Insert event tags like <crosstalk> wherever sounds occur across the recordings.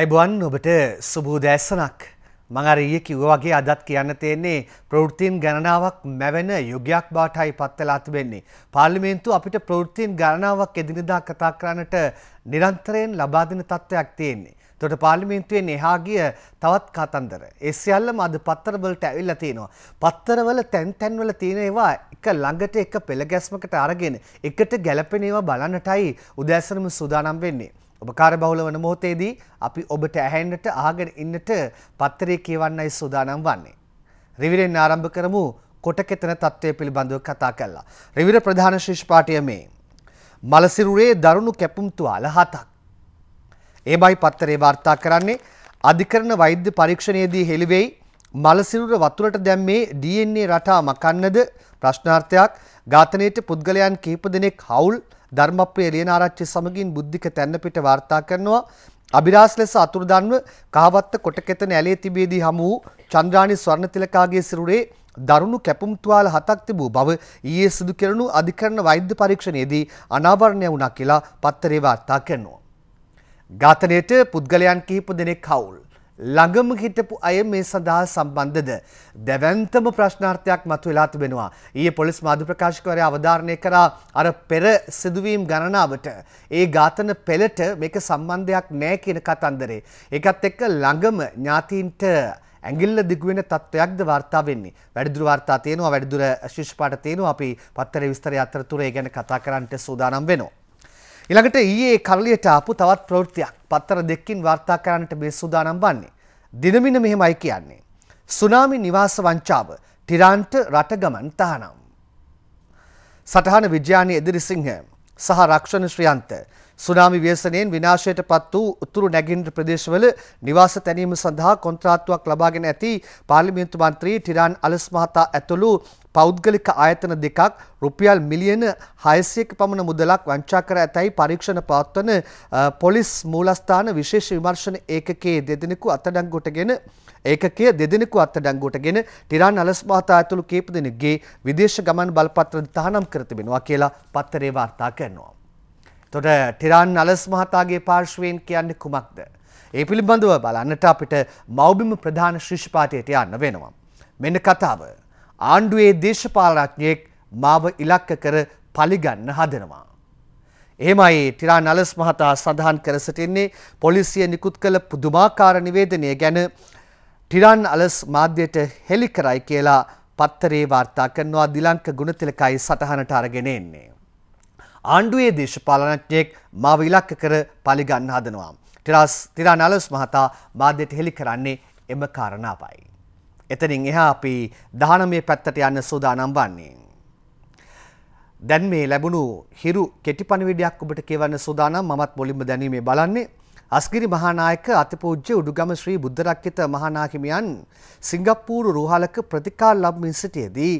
අයිබුවන් ඔබට සුබූදෑසනක් මඟරීය කිව්ව වගේ අදත් කියන්න තියෙන්නේ ප්‍රෘතින් ගණනාවක් මැවෙන යුගයක් බාටයි පත්වලා තිබෙන්නේ. පාර්ලිමේන්තු අපිට ප්‍රෘතින් ගණනාවක් එදිනදා කතා කරන්නට නිරන්තරයෙන් ලබාදින තත්ත්වයක් තියෙන්නේ. තොට පාලිමේන්තුවේ නෙහාගිය තවත් කතන්දර. එස්යල්ලම අද පත්තරවලට ඇවිල්ල තියෙනවා. පත්තරවල තැන්තැන්වල තියෙනවා එක ළඟට එක පෙළගැස්මකට අරගෙන එකට ගැලපෙනේවා බලන්නටයි උදෑසනම සූදානම් වෙන්නේ. උපකාර බහුල වන මොහොතේදී අපි ඔබට ඇහෙන්නට අහගෙන ඉන්නට පත්තරේ කියවන්නයි සූදානම් වන්නේ. රිවිරෙන් ආරම්භ කරමු කොටකෙතන තත්ත්වය පිළිබඳව කතා කළා. රිවිර ප්‍රධාන ශිෂ්පාටය මේ. මලසිරුරේ දරුණු කැපුම් තුවාල හතක්. ඒබයි පත්තරේ වාර්තා කරන්නේ අධිකරණ වෛද්‍ය පරීක්ෂණයේදී හෙළිවෙයි මලසිරුර වතුරට දැම්මේ DNA රටා මකන්නද ප්‍රශ්නාර්ථයක් ඝාතනයේට පුද්ගලයන් කිහිප දෙනෙක් හවුල් ධර්මප්‍රිය ලියනාරච්චි සමගින් බුද්ධික තැන්නපිට වාර්තා කරනවා අභිරාස් ලෙස අතුරුදන්ව කහවත්ත කොටකෙතන ඇලේ තිබේදී හමු වූ චන්ද්‍රානි ස්වර්ණතිලකාගේ සිරුරේ දරුණු කැපුම් තුවාල හතක් තිබූ බව ඊයේ සිදු කෙරුණු අධිකරණ වෛද්‍ය පරීක්ෂණයේදී අනාවරණය වුණා කියලා පත්තරේ වාර්තා කරනවා. ඝාතනයේට පුද්ගලයන් කිහිප දෙනෙක් හවුල්. ළඟම හිටපු අය මේ සඳහා සම්බන්ධද. දැවන්තම ප්‍රශ්නාර්ථයක් මතු වෙලා තිබෙනවා. ඊයේ පොලිස් මාධ්‍ය ප්‍රකාශකවරයා අවධාරණය කරා අර පෙර සිදුවීම් ගණනාවට ඒ ඝාතන පෙළට මේක සම්බන්ධයක් නැහැ කියන කතන්දරේ. ඒකත් එක්ක ළඟම ඥාතීන්ට ඇගිල්ල දිගුවෙන තත්ත්වයක්ද වාර්තා වෙන්නේ. වැඩිදුර වාර්තා තියෙනවා වැඩිදුර ශිෂ්පාට තියෙනවා අපි පත්තර විස්තර අතරතුර ඒ ගැන කතා කරන්නට සූදානම් වෙනවා. ඊළඟට ඊයේ කරලියට ආපු තවත් ප්‍රවෘත්තියක් පත්තර දෙකකින් වාර්තා කරන්නට මේ සූදානම් වන්නේ. දිනමින මෙහෙමයි කියන්නේ. සුනාමි නිවාස වංචාව ටිරාන්ට රට ගමන් තහනම්. සටහන විජයානි එදිරිසිංහ සහ රක්ෂණ ශ්‍රියන්ත සුනාමි ව්‍යසනයෙන් විනාශයට පත් වූ උතුරු නැගින්ට ප්‍රදේශවල නිවාස තැනීම සඳහා කොන්ත්‍රාත්තුවක් ලබාගෙන ඇති පාර්ලිමේන්තු මන්ත්‍රී ටිරාන් අලස් මහතා ඇතුළු පෞද්ගලික ආයතන දෙකක් රුපියල් මිලියන 600ක පමණ මුදලක් වංචා කර ඇතැයි පරීක්ෂණ පවත්වන පොලිස් මූලස්ථාන විශේෂ විමර්ශන ඒකකයේ දෙදෙනෙකු අත්අඩංගුවටගෙන ඒකකය දෙදෙනෙකු අත්අඩංගුවටගෙන ටිරාන් අලස් මහතා ඇතුළු කීප දෙනෙක්ගේ විදේශ ගමන් බලපත්‍ර තහනම් කර තිබෙනවා කියලා පත්තරේ වාර්තා කරනවා. තොට ටිරාන් අලස් මහතාගේ පාර්ශ්වයෙන් කියන්නේ කුමක්ද. ඒ පිළිබඳව බලන්නට අපිට මෞබිම ප්‍රධාන ශිෂ්පාතයට යන්න වෙනවා. මෙන්න කතාව. ආණ්ඩුවේ දේශපාලනඥයෙක් මාව ඉලක්ක කර පලිගන්න හදනවා. එහෙමයි ටිරා නලස් මහතා සඳහන් කර සිටින්නේ පොලිසිය නිකුත් කළ පුදුමාකාර නිවේදනය ගැන ටිරාන් අලස් මාධ්‍යයට හෙළි කරයි කියලා පත්තරේ වාර්තා කරනවා දිලංක ගුණතිලකයි සටහනට අරගෙන එන්නේ. ආණ්ඩුවේ දේශපාලනඥයෙක් මාව ඉලක්ක කර පලිගන්න හදනවා. ටිරාස් ටිරාන් අලස් මහතා මාධ්‍යයට හෙළි කරන්නේ එම කාරණාවයි. එතනින් එහා අපි දහනමේ පැත්තට යන්න සූදානම් වන්නේ. දැන් මේ ලැබුණු හිරු කෙටිපණිවිඩයක් ඔබට කියවන්න සූදානම් මමත් මුලින්ම දැනීමේ බලන්නේ අස්ගිරි මහානායක අතිපූජ්‍ය උඩුගම ශ්‍රී බුද්ධරක්කිත මහානාහිමියන් සිංගප්පූරු රුහලක ප්‍රතිකාර ලබමින් සිටියේදී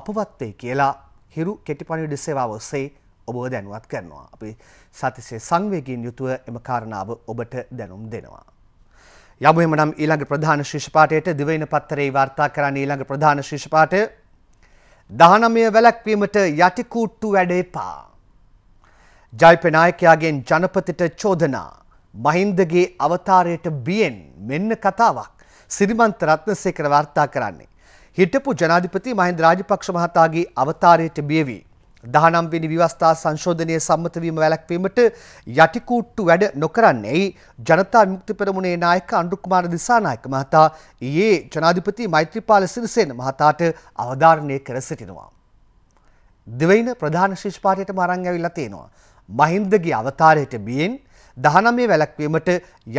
අපවත් වේ කියලා හිරු කෙටිපණිවිඩ සේවාව ඔස්සේ ඔබව දැනුවත් කරනවා. අපි සතිසේ සංවේගයෙන් යුතුව එම කාරණාව ඔබට දැනුම් දෙනවා. යමු එමනම් ඊළඟ ප්‍රධාන ශීර්ෂ පාඨයට දිවයින පත්තරේ වාර්තා කරන ඊළඟ ප්‍රධාන ශීර්ෂ පාඨය 19 වැළැක්වීමට යටි කූට්ටු වැඩ එපා. ජයිපනායකයාගෙන් ජනපතිට චෝදනා. මහින්දගේ අවතාරයට බියෙන් මෙන්න කතාවක්. සිරිමන්ත රත්නසේකර වාර්තා කරන්නේ. හිටපු ජනාධිපති මහින්ද රාජපක්ෂ මහතාගේ අවතාරයට බිය වී දහනම් වෙනි විවස්ථා සංශෝධනය සම්මත වීම වැළැක්වීමට යටිකූට්ටු වැඩ නොකරන්නේ ජනතා විමුක්ති පෙරමුණේ නායක අනුරුකුමාර දිසානායක මහතා ඊයේ ජනාධිපති මෛත්‍රීපාල සිරිසේන මහතාට අවධාරණය කර සිටිනවා. දෙවයින ප්‍රධාන ශිෂ්පාටයටම අරන් ඇවිල්ලා තියෙනවා. මහින්දගේ අවතාරයට බියෙන් දහනමේ වැළැක්වීමට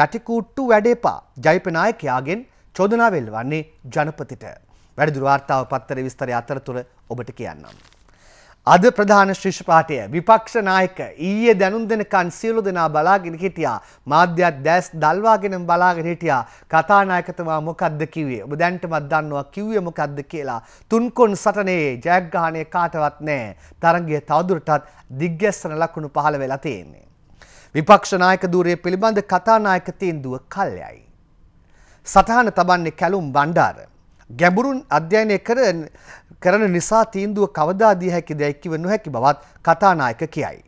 යටිකූට්ටු වැඩේපා ජයිපනායකයාගෙන් චෝදනාවෙල් වන්නේ ජනපතිට. වැඩිදුර වාර්තාව පත්තර විස්තරය අතරතුර ඔබට කියන්නම්. අද ප්‍රධාන ශිෂ්‍ය පාඨය විපක්ෂ නායක ඊයේ දැනුම් දෙනකන් සියලු දෙනා බලාගෙන හිටියා මාධ්‍යත් දැස් දල්වාගෙනම බලාගෙන හිටියා කතානායකතුමා මොකද්ද කිව්වේ ඔබ දැන්ටමත් දන්නවා කිව්වේ මොකද්ද කියලා තුන්කොන් සටනේ ජයග්‍රහණය කාටවත් නැහැ තරගය තවදුරටත් දිග්ගැස්සන ලකුණු පහළ වෙලා තියෙන්නේ විපක්ෂ නායක ධූරය පිළිබඳ කතානායක තීන්දුව කල්යයි සටහන තබන්නේ කැලුම් බණ්ඩාර ගැඹුරුන් අධ්‍යයනය කර කරන නිසා තීන්දුව කවදා දිය හැකිද යයි කිව නොහැකි බවත් කතානායක කියයි.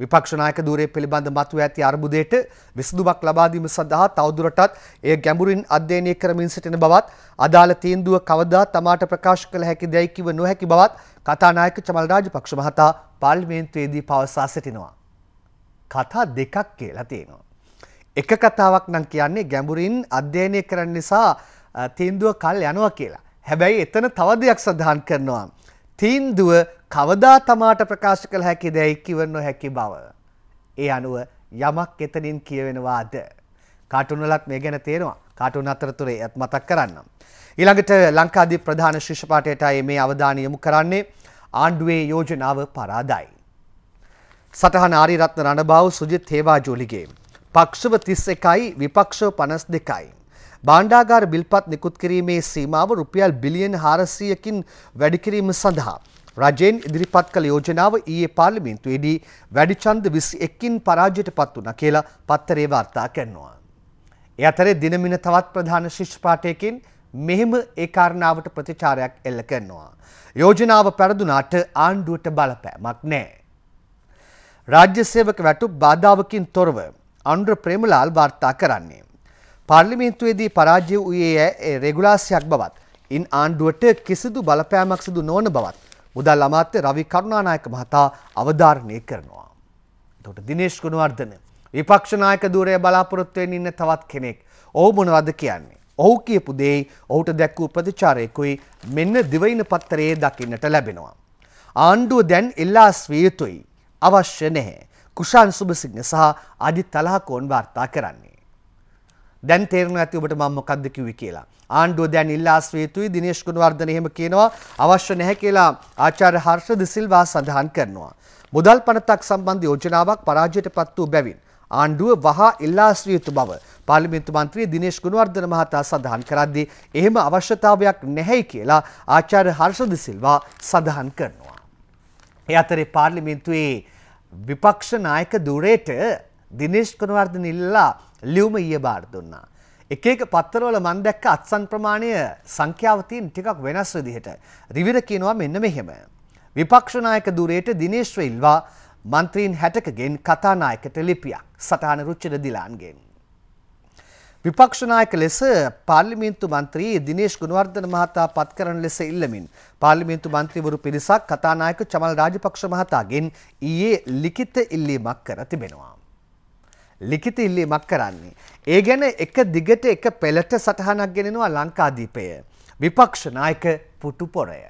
විපක්ෂ නායක ධූරය පිළිබඳ මතුව ඇති අර්බුදයට විසඳුමක් ලබා දීම සඳහා තවදුරටත් එය ගැඹුරින් අධ්‍යයනය කරමින් සිටින බවත් අදාළ තීන්දුව කවදා තමාට ප්‍රකාශ කළ හැකිද යයි කිව නොහැකි බවත් කතානායක චමල් රාජපක්ෂ මහතා පාර්ලිමේන්තුවේදී පවසා සිටිනවා. කතා දෙකක් කියලා තියෙනවා. එක කතාවක් නම් කියන්නේ ගැඹුරින් අධ්‍යයනය කරන්න නිසා තීන්දුව කල් යනවා කියලා. හැබැයි එතන තව දෙයක් සඳහන් කරනවා. තීන්දුව කවදා තමාට ප්‍රකාශ කළ හැකි දැයි කිවන්න හැකි බව. ඒ අනුව යමක් එතනින් කියවෙනවාද. කාටුනලත් මේ ගැන තේරවා කාටුන් අතරතුරේ ඇත් මතක් කරන්න. ඊළඟට ලංකාදී ප්‍රධාන ශිෂ්පාටයටයි මේ අවධානය යොමු කරන්නේ ආණ්ඩුවේ යෝජනාව පරාදයි. සටහන ආරිරත්න රණබාව සුජිත් හේවා ජෝලිගේ. පක්ෂව තිස් එකයි විපක්ෂව පනස් දෙකයි. බාණ්ඩාගාර බිල්පත් නිකුත් කිරීමේ සීමාව රුපියල් බිලියන් 400කින් වැඩි කිරීම සඳහා රජයෙන් ඉදිරිපත් කළ යෝජනාව ඊයේ පාර්ලිමේන්තුවේදී වැඩි ඡන්ද 21කින් පරාජයට පත් වුණා කියලා පත්තරේ වාර්තා කරනවා. ඒ අතරේ දිනමින තවත් ප්‍රධාන ශිෂ්‍ය පාඨයකින් මෙහෙම ඒ කාරණාවට ප්‍රතිචාරයක් එල්ල කරනවා. යෝජනාව පැරදුනාට ආණ්ඩුවට බලපෑමක් නැහැ. රාජ්‍ය සේවක වැටුප් බාධාවකින් තොරව අනුර ප්‍රේමලාල් වාර්තා කරන්නේ. පාර්ලිමේන්තුවේදී පරාජය වූයේ ඇය රෙගුලාසියක් බවත් ඉන් ආණ්ඩුවට කිසිදු බලපෑමක් සිදු නොවන බවත් මුදල් අමාත්‍ය රවි කරුණානායක මහතා අවධාරණය කරනවා. එතකොට දිනේෂ් ගුණවර්ධන විපක්ෂ නායක ධූරය බලාපොරොත්තු වෙමින් ඉන්න තවත් කෙනෙක්. ඔහු මොනවද කියන්නේ? ඔහු කියපු දෙයි ඔහුට දැක්වූ ප්‍රතිචාරයකුයි මෙන්න දිවයින පත්තරයේ දකින්නට ලැබෙනවා. ආණ්ඩුව දැන් එල්ලාස් විය යුතුයි. අවශ්‍ය නැහැ. කුෂාන් සුබසිංහ සහ අජිත් තලහකෝන් වාර්තා කරන්නේ. දැන් තේරෙනවා ඇති ඔබට මම මොකද්ද කිව්වේ කියලා. ආණ්ඩුව දැන් ඉල්ලාස් වේතුයි දිනේෂ් ගුණවර්ධන එහෙම කියනවා අවශ්‍ය නැහැ කියලා ආචාර්ය හර්ෂ දිසිල්වා සඳහන් කරනවා. මුදල් පනතක් සම්බන්ධ යෝජනාවක් පරාජයට පත් වූ බැවින් ආණ්ඩුව වහා ඉල්ලාස් යුතු බව පාර්ලිමේන්තු මන්ත්‍රී දිනේෂ් ගුණවර්ධන මහතා සඳහන් කරද්දී එහෙම අවශ්‍යතාවයක් නැහැයි කියලා ආචාර්ය හර්ෂ දිසිල්වා සඳහන් කරනවා. ඒ අතරේ පාර්ලිමේන්තුවේ විපක්ෂ නායක ධුරේට දිනේෂ් ගුණවර්ධන ඉල්ලා ලියුම ඊය බාර දුන්නා. එක එක පත්තරවල මන් දැක්ක අත්සන් ප්‍රමාණය සංඛ්‍යාව තියෙන ටිකක් වෙනස් විදිහට. රිවිර කියනවා මෙන්න මෙහෙම. විපක්ෂ නායක දුරේට දිනේශ්ව ඉල්වා මන්ත්‍රීන් 60කගෙන් කතානායකට ලිපියක් සටහන රුචිර දිලාන්ගෙන්. විපක්ෂනායක ලෙස පාර්ලිමේන්තු මන්ත්‍රී දිනේශ් ගුණවර්ධන මහතා පත් කරන ලෙස ඉල්ලමින් පාර්ලිමේන්තු මන්ත්‍රීවරු පිරිසක් කතානායක චමල් රාජපක්ෂ මහතාගෙන් ඊයේ ලිඛිත ඉල්ලීමක් කර තිබෙනවා. ලිඛිත ඉල්ලීමක් කරන්නේ. ඒ ගැන එක දිගට එක පෙළට සටහනක් ගෙනෙනවා ලංකාදීපය. විපක්ෂ නායක පුටු පොරය.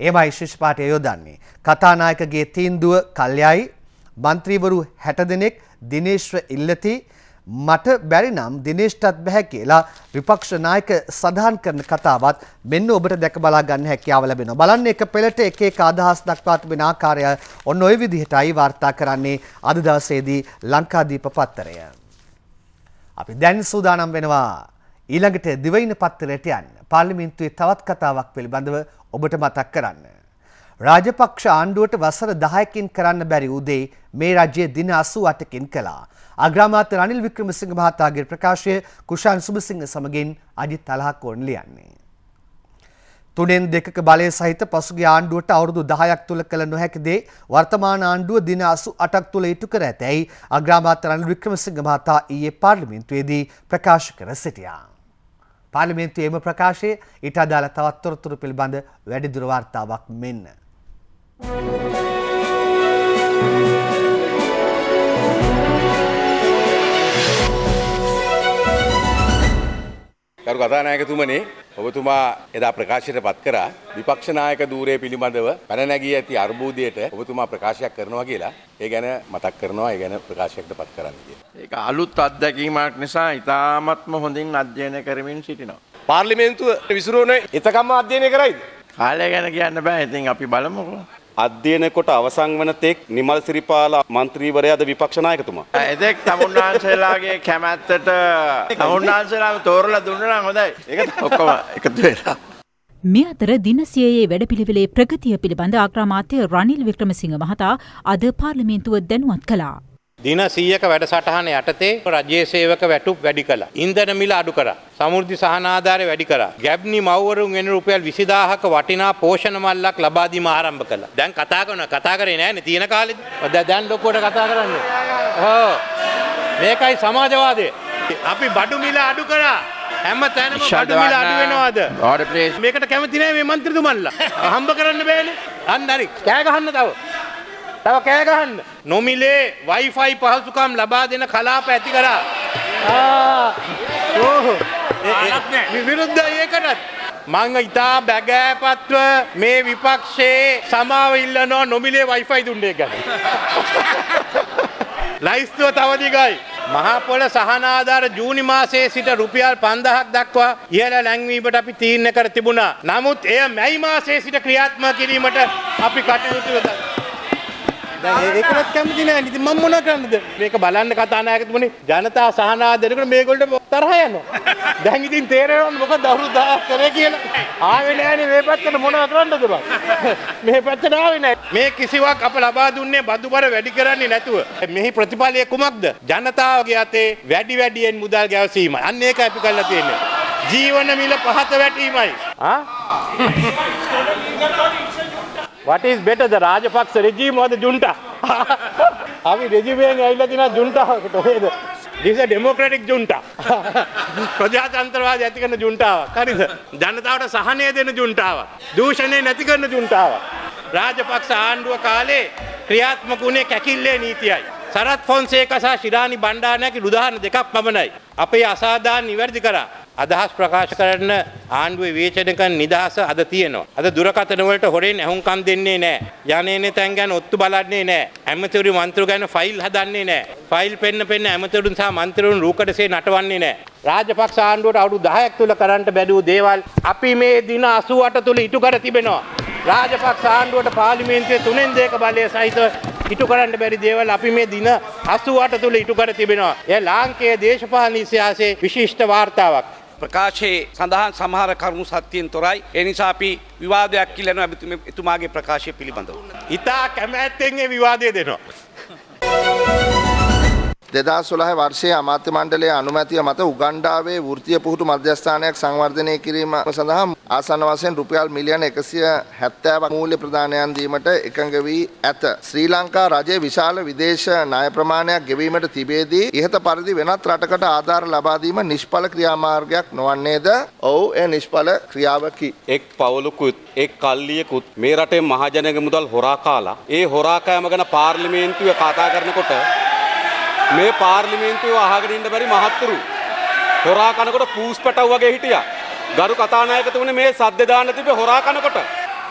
ඒමයි ශිෂ්පාටය යොදන්නේ. කතානායකගේ තීන්දුව කල්යයි, මන්ත්‍රීවරු හැට දෙනෙක් දිනේශ්ව ඉල්ලති මට බැරි නම් දිනේෂ්ටත් බැහැ කියලා විපක්ෂ නායක සඳහන් කරන කතාවත් මෙන්න ඔබට දැක බලා ගන්න හැකියාව ලැබෙනවා. බලන්න එක පෙළට එක එක අදහස් දක්වා තිබෙන ආකාරය ඔන්න ওই විදිහටයි වාර්තා කරන්නේ අද දවසේදී ලංකාදීප පත්තරය. අපි දැන් සූදානම් වෙනවා ඊළඟට දිවයින පත්තරයට යන්න. පාර්ලිමේන්තුවේ තවත් කතාවක් පිළිබඳව ඔබට මතක් කරන්න. රාජපක්ෂ ආණ්ඩුවට වසර 10කින් කරන්න බැරි උදේ මේ රජය දින 88කින් කළා. අග්‍රාමාත්‍ය රනිල් වික්‍රමසිංහ මහතාගේ ප්‍රකාශය කුෂාන් සුබසිංහ සමගින් අජිත් අලහකෝන් ලියන්නේ. තුනෙන් දෙකක බලය සහිත පසුගේ ආණ්ඩුවට අවුරුදු දහයක් තුළ කළ නොහැකිදේ වර්තමාන ආණ්ඩුව දින අසු අටක් තුළ ඉටු කර ඇතැයි අග්‍රාමාත්‍ය රනිල් වික්‍රමසිංහ මහතා ඊයේ පාර්ලිමේන්තුවේදී ප්‍රකාශ කර සිටියා. පාර්ලිමේන්තුවේ එම ප්‍රකාශය ඊට අදාළ තවත් තොරතුරු පිළිබඳ වැඩිදුර වාර්තාවක් මෙන්න. Thank you. කරු කතානායකතුමනේ ඔබතුමා එදා ප්‍රකාශයට පත් කරා විපක්ෂ නායක ධූරය පිළිබඳව පැන නැගී ඇති අර්බුදයට ඔබතුමා ප්‍රකාශයක් කරනවා කියලා ඒ ගැන මතක් කරනවා ඒ ගැන ප්‍රකාශයකට පත් කරන්න කියලා. ඒක අලුත් අත්දැකීමක් නිසා ඉතාමත්ම හොඳින් අධ්‍යයනය කරමින් සිටිනවා. පාර්ලිමේන්තුව විසිරුණේ එතකම්ම අධ්‍යයනය කරයිද? කාලය ගැන කියන්න බෑ. ඉතින් අපි බලමුකෝ. අධ්‍යයන කොට අවසන් වන තෙක් නිමල් සිරිපාල මන්ත්‍රීවරයාද විපක්ෂ නායකතුමා. එදෙක් තමුන්නාන්සේලාගේ කැමැත්තට තමුන්නාන්සේලාම තෝරලා දුන්නා නම් හොඳයි. ඒක ඔක්කොම එකතු වෙලා. මේ අතර දිනසියයේ වැඩපිළිවෙලේ ප්‍රගතිය පිළිබඳ ආක්‍රාමාත්‍ය රනිල් වික්‍රමසිංහ මහතා අද පාර්ලිමේන්තුව දැනුවත් කළා. දින 100ක වැඩසටහන යටතේ රජයේ සේවක වැටුප් වැඩි කළා. ඉන්ධන මිල අඩු කරා. සමෘද්ධි සහන ආධාරය වැඩි කරා. ගැබ්නි මව්වරුන් වෙන රුපියල් 20000ක වටිනා පෝෂණ මල්ලක් ලබා දීම ආරම්භ කළා. දැන් කතා කරන කතා කරේ නෑනේ තියෙන කාලෙදි. දැන් ලොකුවට කතා කරන්නේ. ඔව්. මේකයි සමාජවාදය. අපි බඩු මිල අඩු කරා. හැම තැනම බඩු මිල අඩු වෙනවද? මේකට කැමති නෑ මේ മന്ത്രിතුමන්ලා. හම්බ කරන්න බෑනේ. අන්න හරි. කෑ ගහන්න තව. තව කෑ ගහන්න. නොමිලේ Wi-Fi පහසුකම් ලබා දෙන කලාප ඇති කරා. ආ ඕහෝ. විරුද්ධයි ඒකටත්. මං ඉතා බැගෑපත්ව මේ විපක්ෂයේ සමාව ඉල්ලනවා නොමිලේ Wi-Fi දුන්නේ ගැන. <laughs> ලයිස්තුව තවදිගයි. මහපොළ සහනාධාර ජූනි මාසයේ සිට රුපියල් 5000ක් දක්වා ඉහළ ලැංවීමට අපි තීරණය කර තිබුණා. නමුත් එය මැයි මාසයේ සිට ක්‍රියාත්මක කිරීමට අපි කටයුතු කරනවා. දැන් ඒකවත් කැමති නෑ ඉතින් මම මොනවා කරන්නද මේක බලන්න කතානායකතුමනේ ජනතා සහනාධාරයකට මේගොල්ලෝ තරහ යනවා දැන් ඉතින් තේරෙනවද මොකද අවුරුදු 10ක් කරේ කියලා ආවේ නෑනේ මේ පැත්තට මොනවා කරන්නද බං මේ පැත්තට ආවේ නෑ මේ කිසිවක් අප ලබා දුන්නේ බදුබර වැඩි කරන්නේ නැතුව මෙහි ප්‍රතිඵලය කුමක්ද ජනතාවගේ අතේ වැඩි වැඩියෙන් මුදල් ගැවසීම අන්න ඒක අපි කරලා තියෙන්නේ ජීවන මිල පහත වැටීමයි ආ <laughs> What is better, the Rajapaksa regime or the junta? අපි රෙජිමයෙන් ඇවිල්ලා තියෙන ජුන්ටාවකට නේද? This is a democratic junta. ප්‍රජාතන්ත්‍රවාදය ඇති කරන ජුන්ටාවක්. හරිද? ජනතාවට සහනය දෙන ජුන්ටාවක්. දූෂණය නැති කරන ජුන්ටාවක්. රාජපක්ෂ ආණ්ඩුව කාලේ ක්‍රියාත්මක වුණේ කැකිල්ලේ නීතියයි. සරත් ෆොන්සේක සහ ශිරානි බණ්ඩාරනායක උදාහරණ දෙකක් පමණයි. අපේ අසාධාරණ නිවැරදි කරා. අදහස් ප්‍රකාශ කරන ආණ්ඩුවේ විවේචනක නිදහස අද තියෙනවා. අද දුරකථන වලට හොරෙන් ඇහුම්කන් දෙන්නේ නැහැ. යන්නේනේ තැන් ගැන ඔත්තු බලන්නේ නැහැ. ඇමතිවරු මන්ත්‍රීව ගැන ෆයිල් හදන්නේ නැහැ. ෆයිල් පෙන්න පෙන්න ඇමතිවරුන් සහ මන්ත්‍රීවරුන් රූකඩසේ නටවන්නේ නැහැ. රාජපක්ෂ ආණ්ඩුවට අවුරුදු 10ක් තුල කරන්න බැරි දේවල් අපි මේ දින 88 තුල ඉටු කර තිබෙනවා. රාජපක්ෂ ආණ්ඩුවට පාර්ලිමේන්තුවේ තුනෙන් දෙක බලය සහිත ඉටු කරන්න බැරි දේවල් අපි මේ දින 88 තුල ඉටු කර තිබෙනවා. එය ලාංකේය දේශපාලන ඉතිහාසයේ විශිෂ්ට වාර්තාවක්. ප්‍රකාශයේ සඳහන් සමහර කරුණු සත්‍යයෙන් තොරයි. ඒ නිසා අපි විවාදයක් කියලා එතුමාගේ ප්‍රකාශය පිළිබඳව. ඉතා කැමැත්තෙන් ඒ විවාදය දෙනවා. 2012 වර්ෂයේ අමාත්‍ය මණ්ඩලයේ අනුමැතිය මත උගණ්ඩාවේ වෘත්තීය පුහුණු මධ්‍යස්ථානයක් සංවර්ධනය කිරීම සඳහා ආසන්න වශයෙන් රුපියල් මිලියන 170ක් මූල්‍ය ප්‍රදානයන් දීමට එකඟ වී ඇත. ශ්‍රී ලංකා රජයේ විශාල විදේශ ණය ප්‍රමාණයක් ගෙවීමට තිබේදී ඉහත පරිදි වෙනත් රටකට ආධාර ලබා දීම නිෂ්ඵල ක්‍රියාමාර්ගයක් නොවන්නේද? ඔව් එය නිෂ්ඵල ක්‍රියාවකි. එක් පවුලකුත් එක් කල්ලියකුත් මේ රටේ මහජනගේ මුදල් හොරා කාලා ඒ හොරාකෑම ගැන පාර්ලිමේන්තුවේ කතා කරනකොට මේ පාර්ලිමේන්තුව අහගෙන ඉන්න බැරි මහත්තුරු හොරා කනකොට පූස් පැටව් වගේ හිටියා. ගරු කතානායකතුමනි මේ සද්ද දාන්න තිබ්බේ හොරා කනකොට.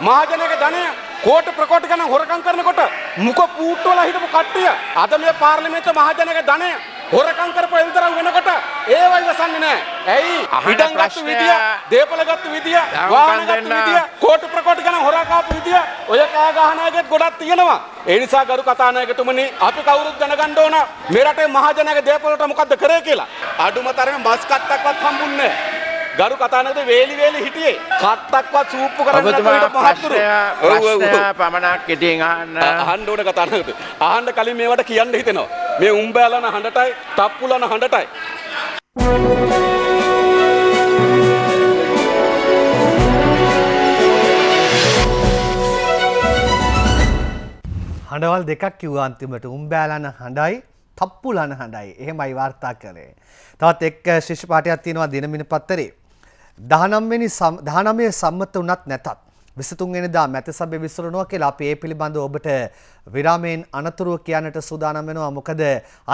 මහජනක ධනය කෝට ප්‍රකෝට් ගණන් හොරකම් කරනකොට මුක පූට්ටවල හිටපු කට්ටිය අද මේ පාර්ලිමේන්තු මහජනක ධනය හොරකම් කරපු එල්තරම් වෙනකොට ඒව ඉවසන්නේ නැහැ. ඇයි? ඉඩම් ගත්ත විදිය, දේපල ගත්ත විදිය, වාහන ගත්ත විදිය, කෝට් ප්‍රකෝට් ගණන් හොරකාපු විදිය ඔය කෑ ගහනාගෙත් ගොඩක් තියෙනවා. ඒ නිසා ගරු කතානායකතුමනි අපි කවුරුත් දැනගන්න ඕන මේ රටේ මහජනක දේපලට මොකද්ද කරේ කියලා. අඩුම තරමේ මස් කට්ටක්වත් හම්බුන්නේ නැහැ. ගරු කතානකද වේලි වේලි හිටියේ කත්තක්වත් සූප්පු කරන්න නැතුව පහත්තුරු පමණක් ඉතින් අහන්න අහන්න ඕන කතානකද අහන්න කලින් මේවට කියන්න හිතෙනවා මේ උඹලන හඬටයි තප්පුලන හඬටයි Thank you. හඬවල් දෙකක් කිව්වාන්තිමට උම්බෑලන හඬයි තප්පුලන හඬයි එහෙමයි වාර්තා කරේ. තවත් එක් ශිෂ්‍ය පාටයක් තියෙනවා දිනමින පත්තරේ. දහනම්වෙනි දහනමය සම්මත වනත් නැතත්. විසතුන්ගෙනදා මැත සබේ විසරනවා කියලා අප ඒ පිළිබඳ ඔබට විරාමයෙන් අනතුරුව කියන්නට සූදානම් වෙනවා මොකද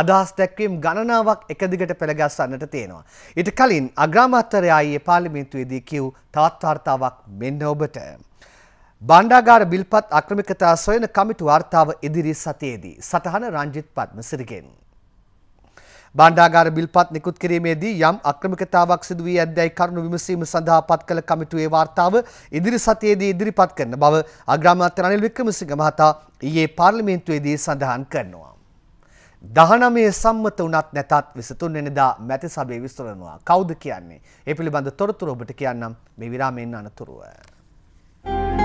අදහස් දැක්වීම් ගණනාවක් එකදිගට පෙළගස්සන්නට තියෙනවා. ඊට කලින් අග්‍රාමාත්‍යරය ආයේ පාර්ලිමේන්තුවේදී කිව් තවත් වාර්තාවක් මෙන්න ඔබට. බණ්ඩාගාර බිල්පත් අක්‍රමිකතා සොයන කමිටු වාර්තාව ඉදිරි සතියේදී සටහන රංජිත් පත්මසිරිගෙන්. බණ්ඩාගාර බිල්පත් නිකුත් කිරීමේදී යම් අක්‍රමිකතාවක් සිදු වී ඇද්දැයි කරුණු විමසීම සඳහා පත් කළ කමිටුවේ වාර්තාව ඉදිරි සතියේදී ඉදිරිපත් කරන බව අග්‍රාමාත්‍ය රනිල් වික්‍රමසිංහ මහතා ඊයේ පාර්ලිමේන්තුවේදී සඳහන් කරනවා. දහනමය සම්මත වනත් නැතත් විසතුන් එනිදා මැති සබේ විස්තරනවා කෞද කියන්නේ. ඒ පිළිබඳ තොරතුර ඔබට කියන්නම් මේ විරාමෙන් අනතුරුව. Thank you.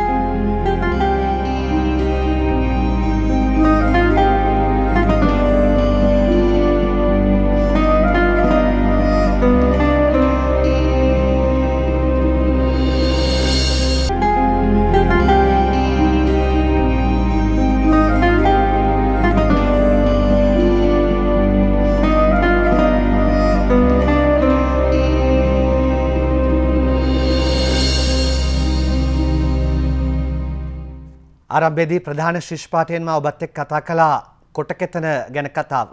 ආරම්භයේදී ප්‍රධාන ශිෂ්පාඨයෙන් මා ඔබත් එක්ක කතා කළා කොට කෙතන ගැන කතාව.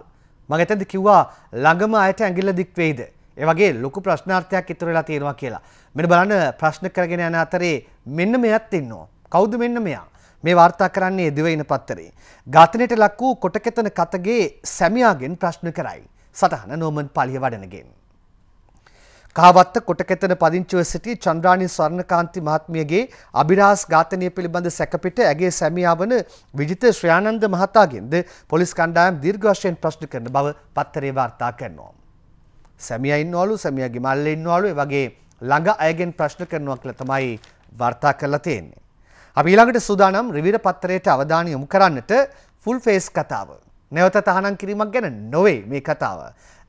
මම එතෙන්ද කිව්වා ළඟම අයට ඇඟිල්ල දික් වෙයිද? ඒ වගේ ලොකු ප්‍රශ්නාර්ථයක් ඉතුරු වෙලා තියෙනවා කියලා. මෙන්න බලන්න ප්‍රශ්න කරගෙන යන අතරේ මෙන්න මෙයත් ඉන්නවා. කවුද මෙන්න මෙයා? මේ වාර්තා කරන්නේ දිවයින පත්තරේ. ඝාතනයට ලක් වූ කොටකෙතන කතගේ සැමියාගෙන් ප්‍රශ්න කරයි. සටහන නෝමන් පාලිය වඩනගෙන්. කහවත්ත කොටකෙතන පදිංචිව සිටි චන්ද්‍රානි ස්වර්ණකාන්ති මහත්මියගේ අභිරහස් ඝාතනය පිළිබඳ සැකපිට ඇගේ සැමියා වන විජිත ශ්‍රයානන්ද මහතාගෙන්ද පොලිස් කණ්ඩායම් දීර්ඝ වශයෙන් ප්‍රශ්න කරන බව පත්තරේ වාර්තා කරනවා. සැමියා ඉන්නවලු සැමියාගේ මල්ලේ ඉන්නවලු ඒ වගේ ළඟ අයගෙන් ප්‍රශ්න කරනවා කියලා තමයි වාර්තා කරලා තියෙන්නේ. අපි ඊළඟට සූදානම් රිවිර පත්තරයට අවධානය යොමු කරන්නට ෆුල් ෆේස් කතාව. නැවත තහනම් කිරීමක් ගැන නොවේ මේ කතාව.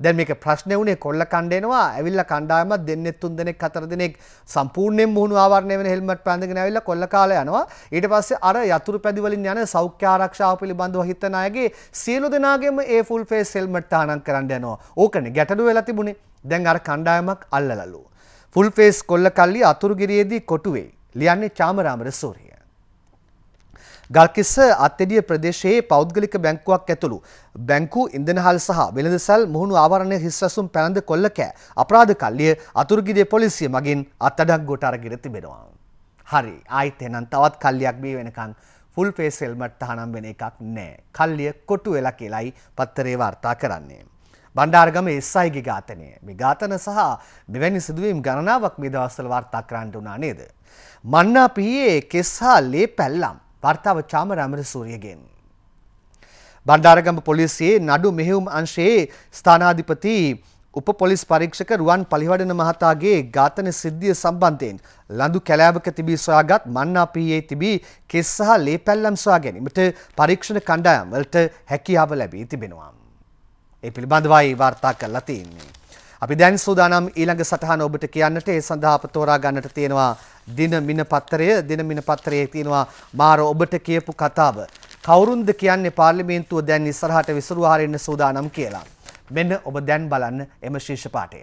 දැන් මේක ප්‍රශ්නය වුණේ කොල්ල කණ්ඩේනවා ඇවිල්ලා කණ්ඩායමක් දෙන්නෙක් තුන් දෙනෙක් හතර දෙනෙක් සම්පූර්ණයෙන් මුහුණු ආවරණය වෙන හෙල්මට් පැඳගෙන ඇවිල්ලා කොල්ල කාලා යනවා ඊට පස්සේ අර යතුරු පැදි වලින් යන සෞඛ්‍ය ආරක්ෂාව පිළිබඳව හිතන අයගේ සියලු දෙනාගේම ඒ ෆුල් ෆේස් හෙල්මට් තහනම් කරන්න යනවා ඕකනේ ගැටලුව වෙලා තිබුණේ දැන් අර කණ්ඩායමක් අල්ලලලු ෆුල් ෆේස් කොල්ල කල්ලි අතුරුගිරියේදී කොටුවේ ලියන්නේ චාමරාම රසෝරේ ගල්කිස්ස අත්තෙඩිය ප්‍රදේශයේ පෞද්ගලික බැංකුවක් ඇතුළු බැංකු ඉන්දනහල් සහ වෙළඳසල් මුහුණු ආවරණය හිස්සසුම් පැළඳ කොල්ලකෑ අපරාධ කල්ලිය අතුරුගිරිය පොලිසිය මගින් අත්තඩක් ගොට අරගෙන තිබෙනවා. හරි ආයිත් එහෙනම් තවත් කල්ලියක් මේ වෙනකන් ෆුල් ෆේස් හෙල්මට් තහනම් වෙන එකක් නෑ. කල්ලිය කොටු වෙලා කියලායි පත්තරේ වාර්තා කරන්නේ. බණ්ඩාර්ගම එස්සයිගේ ඝාතනය මේ ඝාතන සහ මෙවැනි සිදුවීම් ගණනාවක් මේ දවස්වල වාර්තා කරන්නට වුණා නේද මන්නාපියේ කෙස් හා ලේ පැල්ලම් වර්තාව චාමර අමරසූරියගෙන්. බණ්ඩාරගම පොලිසියේ නඩු මෙහෙයුම් අංශයේ ස්ථානාධිපති උප පොලිස් පරීක්ෂක රුවන් පලිවඩන මහතාගේ ඝාතන සිද්ධිය සම්බන්ධයෙන් ලඳු කැලෑවක තිබී සොයාගත් මන්නා පීයේ තිබී කෙස් සහ ලේ පැල්ලම් සොයා ගැනීමට පරීක්ෂණ කණ්ඩායම් වලට හැකියාව ලැබී තිබෙනවා. ඒ පිළිබඳවයි වාර්තා කරලා තියෙන්නේ. අපි දැන් සූදානම් ඊළඟ සටහන ඔබට කියන්නට ඒ සඳහා අප තෝරා ගන්නට තියෙනවා දින මින පත්‍රය දින මින පත්‍රයේ තියෙනවා මාර ඔබට කියපු කතාව කවුරුන්ද කියන්නේ පාර්ලිමේන්තුව දැන් ඉස්සරහට විසුරුවා හරින්න සූදානම් කියලා මෙන්න ඔබ දැන් බලන්න එම ශීර්ෂ පාඨය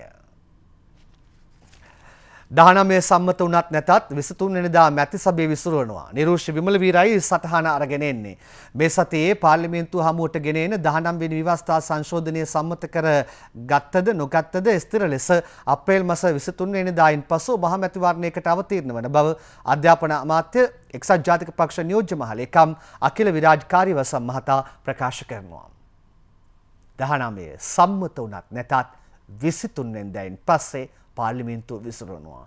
දහනමය සම්මත වනත් නැතත් විසතුන්නෙනදා මැති සබේ විසුරුවනවා. නිරූෂ විමල වීරයි සටහන අරගෙනෙන්නේ. මේ සතියේ පාර්ලිමේන්තු හමුවට ගෙනෙන දහනම්වෙන විවස්ථා සංශෝධනය සම්මත කර ගත්තද නොගත්තද ස්තිර ලෙස අපේල් මස විසතුන් එනිදායින් පසු මහමැතිවරණයකට අවතීරණ වන බව අධ්‍යාපන අමාත්‍ය එක්සත් ජාතික පක්ෂ නියෝජ්‍ය මහලේකම් අකිල විරාජ්කාරීව සම්මහතා ප්‍රකාශ කරනවා. දහනමය සම්මත වනත් නැතත් විසිතුන්නෙන්දැයින් පස්සේ පාර්ලිමේන්තුව විසරනවා.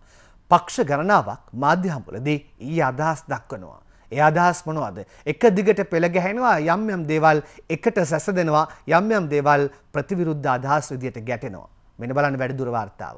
පක්ෂ ගණනාවක් මාධ්‍ය හමුලදී ඊ අදහස් දක්වනවා. ඒ අදහස් මොනවද. එක දිගට පෙළගැහෙනවා යම් යම් දේවල් එකට සැස දෙෙනවා යම් යම් දේවල් ප්‍රතිවිරුද්ධ අදහස් විදියට ගැටෙනවා. මෙන බලන්න වැඩිදුර වාර්තාව.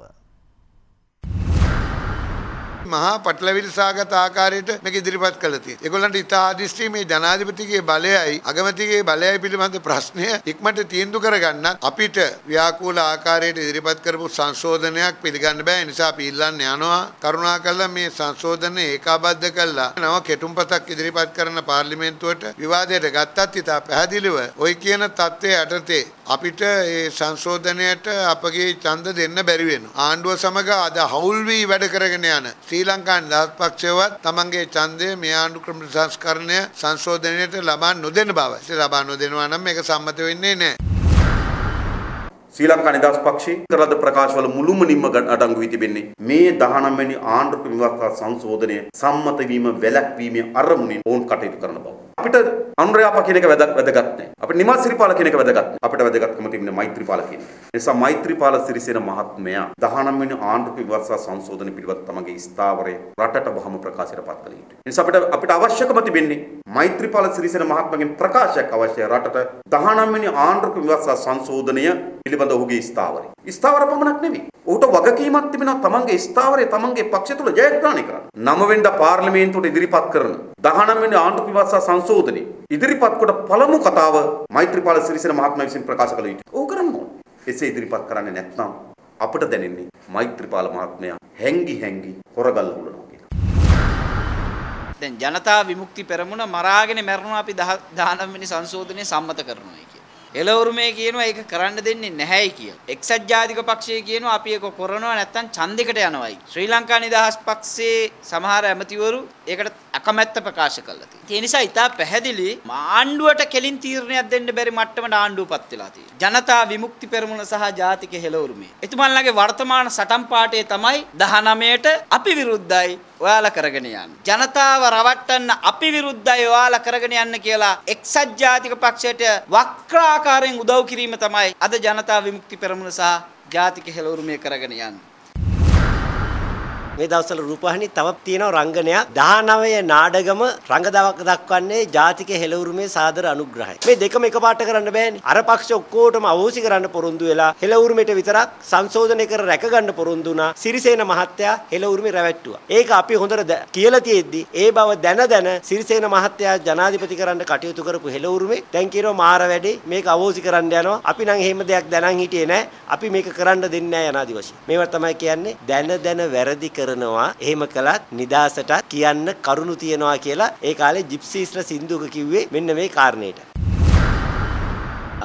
මහා පටලවිල් සාගත ආකාරයට මේක ඉදිරිපත් කළ තියෙනවා. ඒගොල්ලන්ට ඉතා ආදිෂ්ටි මේ ජනාධිපතිගේ බලයයි අගමැතිගේ බලයයි පිළිබඳ ප්‍රශ්නය ඉක්මනට තීන්දුව කරගන්නත් අපිට ව්‍යාකූල ආකාරයට ඉදිරිපත් කරපු සංශෝධනයක් පිළිගන්න බෑ. ඒ නිසා අපි ඉල්ලන්න යනවා කරුණාකරලා මේ සංශෝධන ඒකාබද්ධ කළා නව කෙටුම්පතක් ඉදිරිපත් කරන පාර්ලිමේන්තුවට විවාදයට ගත්තත් ඉතා පැහැදිලිව ওই කියන தත්ත්වයේ යටතේ අපිට ඒ සංශෝධනයට අපගේ ඡන්ද දෙන්න බැරි වෙනවා. ආණ්ඩුව සමග අද හවුල් වී වැඩ කරගෙන යන ශ්‍රී ලංකන් දහස් පක්ෂයවත් තමන්ගේ ඡන්දය මේ ආණ්ඩු ක්‍රම සංස්කරණය සංශෝධනයට ලබා නොදෙන බව. ඒ ලබා නොදෙනවා නම් මේක සම්මත වෙන්නේ නැහැ. ශ්‍රී ලංකා නිදහස් පක්ෂයේ කරලද ප්‍රකාශවල මුළුමනින්ම අඩංගු වී තිබෙන්නේ මේ 19 වෙනි ආණ්ඩු පිරිවස්ථා සංශෝධනය සම්මත වීම වැළැක්වීමේ අරමුණින් ඔවුන් කටයුතු කරන බව. අපිට අනුරයාපා කියන එක වැදගත් නැහැ. අපිට නිමා සිරිපාල කියන එක වැදගත් නැහැ. අපිට වැදගත්කම තිබෙන්නේ මෛත්‍රීපාල කියන එක. නිසා මෛත්‍රීපාල සිරිසේන මහත්මයා 19 වෙනි ආණ්ඩුක විවස්සා සංශෝධන පිළිබඳ තමගේ ස්ථාවරය රටට බොහොම ප්‍රකාශයට පත් කළ යුතුයි. නිසා අපිට අපිට අවශ්‍යකම තිබෙන්නේ මෛත්‍රීපාල සිරිසේන මහත්මගෙන් ප්‍රකාශයක් අවශ්‍යයි රටට 19 වෙනි ආණ්ඩුක විවස්සා සංශෝධනය පිළිබඳ ඔහුගේ ස්ථාවරය. ස්ථාවර පමණක් නෙවෙයි. ඔහුට වගකීමක් තිබෙනවා තමන්ගේ ස්ථාවරය තමන්ගේ පක්ෂය තුළ ජයග්‍රහණය කරන්න. 9 වෙනිදා පාර්ලිමේන්තුවට ඉදිරිපත් කරන 19 වෙනි ආණ්ඩුක විවස්සා සෝදනේ ඉදිරිපත් කොට පළමු කතාව මෛත්‍රීපාල සිරිසේන මහත්මයා විසින් ප්‍රකාශ කළ යුතුයි. ඕක කරන්න ඕනේ. එසේ ඉදිරිපත් කරන්නේ නැත්නම් අපට දැනෙන්නේ මෛත්‍රීපාල මහත්මයා හැංගි හැංගි හොරගල් උලනවා කියලා. දැන් ජනතා විමුක්ති පෙරමුණ මරාගෙන මැරෙනවා අපි 19 වෙනි සංශෝධනයේ සම්මත කරනවා කියලා. එළවරුමේ කියනවා ඒක කරන්න දෙන්නේ නැහැයි කියලා. එක්සත් ජාතික පක්ෂය කියනවා අපි ඒක කරනවා නැත්තම් ඡන්දයකට යනවායි. ශ්‍රී ලංකා නිදහස් පක්ෂයේ සමහර ඇමතිවරු ඒකට අකමැත්ත ප්‍රකාශ කළා තියෙනවා. ඒ නිසා ඉතා පැහැදිලි ආණ්ඩුවට කෙලින් තීරණයක් දෙන්න බැරි මට්ටමට ආණ්ඩුවපත් වෙලා තියෙනවා. ජනතා විමුක්ති පෙරමුණ සහ ජාතික හෙළවරුමේ. එතුමන්ලගේ වර්තමාන සටන් පාඨය තමයි 19ට අපි විරුද්ධයි ඔයාලා කරගෙන යන්න. ජනතාව රවට්ටන්න අපි විරුද්ධයි ඔයාලා කරගෙන යන්න කියලා එක්සත් ජාතික පක්ෂයට වක්‍රාකාරයෙන් උදව් කිරීම තමයි අද ජනතා විමුක්ති පෙරමුණ සහ ජාතික හෙළවුරුමේ කරගෙන යන්නේ. මේ දවස්වල රූපවාහිනී තවත් තියෙනවා රංගනයක් 19 නාඩගම රංගදාවක් දක්වන්නේ ජාතික හෙළවුරුමේ සාදර අනුග්‍රහය. මේ දෙකම එකපාරට කරන්න බෑනේ. අර පක්ෂ ඔක්කොටම අවෝසි කරන්න පොරොන්දු වෙලා හෙළවුරුමේට විතරක් සංශෝධනය කර රැක ගන්න පොරොන්දු වුණා. සිරිසේන මහත්තයා හෙළවුරුමේ රැවැට්ටුවා. ඒක අපි හොඳට කියලා තියෙද්දි ඒ බව දැන දැන සිරිසේන මහත්තයා ජනාධිපති කරන්න කටයුතු කරපු හෙළවුරුමේ දැන් කියනවා මාර වැඩේ මේක අවෝසි කරන්න යනවා. අපි නම් එහෙම දෙයක් දැනන් හිටියේ නෑ. අපි මේක කරන්න දෙන්නේ නෑ යනාදිවාසී. මේවා තමයි කියන්නේ දැන දැන වැරදි කර කරනවා. එහෙම කළත් නිදාසටත් කියන්න කරුණු තියනවා කියලා ඒ කාලේ ජිප්සීස්ලා සින්දුක කිව්වේ මෙන්න මේ කාරණේට.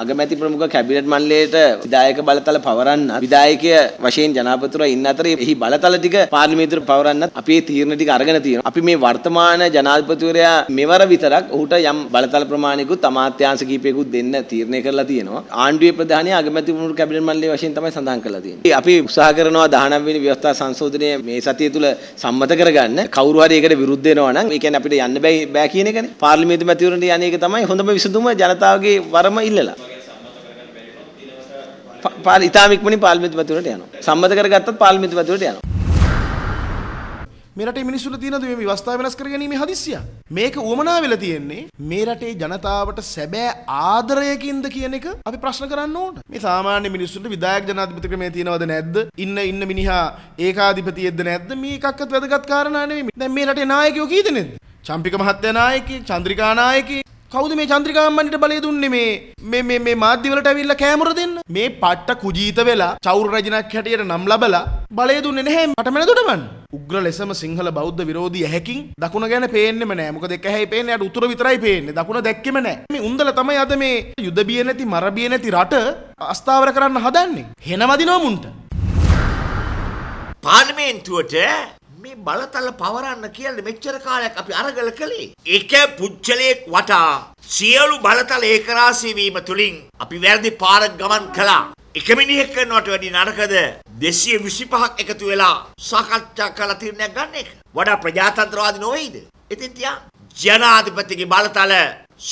අගමැති ප්‍රමුඛ කැබිනට් මණ්ඩලයට විධායක බලතල පවරන්න විධායකය වශයෙන් ජනාධිපතිතුමා ඉන්න අතරේ එහි බලතල ටික පාර්ලිමේන්තුවට පවරන්නත් අපේ තීරණ ටික අරගෙන තියෙනවා. අපි මේ වර්තමාන ජනාධිපතිවරයා මෙවර විතරක් ඔහුට යම් බලතල ප්‍රමාණයකුත් අමාත්‍යාංශ කීපයකුත් දෙන්න තීරණය කරලා තියෙනවා. ආණ්ඩුවේ ප්‍රධානී අගමැති ප්‍රමුඛ කැබිනට් මණ්ඩලය වශයෙන් තමයි සඳහන් කරලා තියෙන්නේ. අපි උත්සාහ කරනවා 19 වෙනි ව්‍යවස්ථා සංශෝධනය මේ සතිය තුල සම්මත කරගන්න කවුරු හරි ඒකට විරුද්ධ වෙනවා නම් ඒ කියන්නේ අපිට යන්න බෑ බෑ කියන එකනේ පාර්ලිමේන්තු මැතිවරණේ යන්නේ ඒක තමයි හොඳම විසඳුම ජනතාවගේ වරම ඉල්ලලා පාල ඉතාම ඉක්මනින් පාර්ලිමේන්තු මැතිවරණයට යනවා. සම්මත කරගත්තත් පාර්ලිමේන්තු මැතිවරණයට යනවා. මේ රටේ මිනිස්සුල තියෙනද මේ විවස්ථාව වෙනස් කර ගැනීමේ හදිස්සිය? මේක උවමනා වෙලා තියෙන්නේ මේ රටේ ජනතාවට සැබෑ ආදරයකින්ද කියන එක අපි ප්‍රශ්න කරන්න ඕන. මේ සාමාන්‍ය මිනිස්සුන්ට විධායක ජනාධිපති ක්‍රමය තියෙනවද නැද්ද? ඉන්න ඉන්න මිනිහා ඒකාධිපතියෙක්ද නැද්ද? මේ එකක්වත් වැදගත් කාරණා නෙමෙයි. දැන් මේ රටේ නායකයෝ කී දෙනෙක්ද? චම්පික මහත්තයා නායකී, චන්ද්‍රිකා නායකී, කවුද මේ චන්ද්‍රිකාම්මන්ට බලය දුන්නේ මේ මේ මේ මාධ්‍යවලට ඇවිල්ලා කෑමර දෙන්න මේ පට්ට කුජීත වෙලා චෞර රජනක් හැටියට නම් ලබලා බලය දුන්නේ නැහැ පටමැන දොඩමන් උග්‍ර ලෙසම සිංහල බෞද්ධ විරෝධී ඇහැකින් දකුණ ගැන පේන්නෙම නෑ මොකද එක හැයි පේන්නේ අර උතුර විතරයි පේන්නේ දකුණ දැක්කෙම නෑ මේ උන්දල තමයි අද මේ යුද බිය නැති මර බිය නැති රට අස්ථාවර කරන්න හදන්නේ හෙනවදිනවා මුන්ට පාර්ලිමේන්තුවට මේ බලතල පවරන්න කියන්නේ මෙච්චර කාලයක් අපි අරගල කළේ. එක පුච්චලයක් වටා සියලු බලතල ඒකරාශී වීම තුලින් අපි වැරදි පාරක් ගමන් කළා. එක මිනිහෙක් කරනවට වැඩි නරකද 225ක් එකතු වෙලා සාකච්ඡා කරලා තීරණයක් ගන්න එක. වඩා ප්‍රජාතන්ත්‍රවාදී නොවේද? ඉතින් තියා ජනාධිපතිගේ බලතල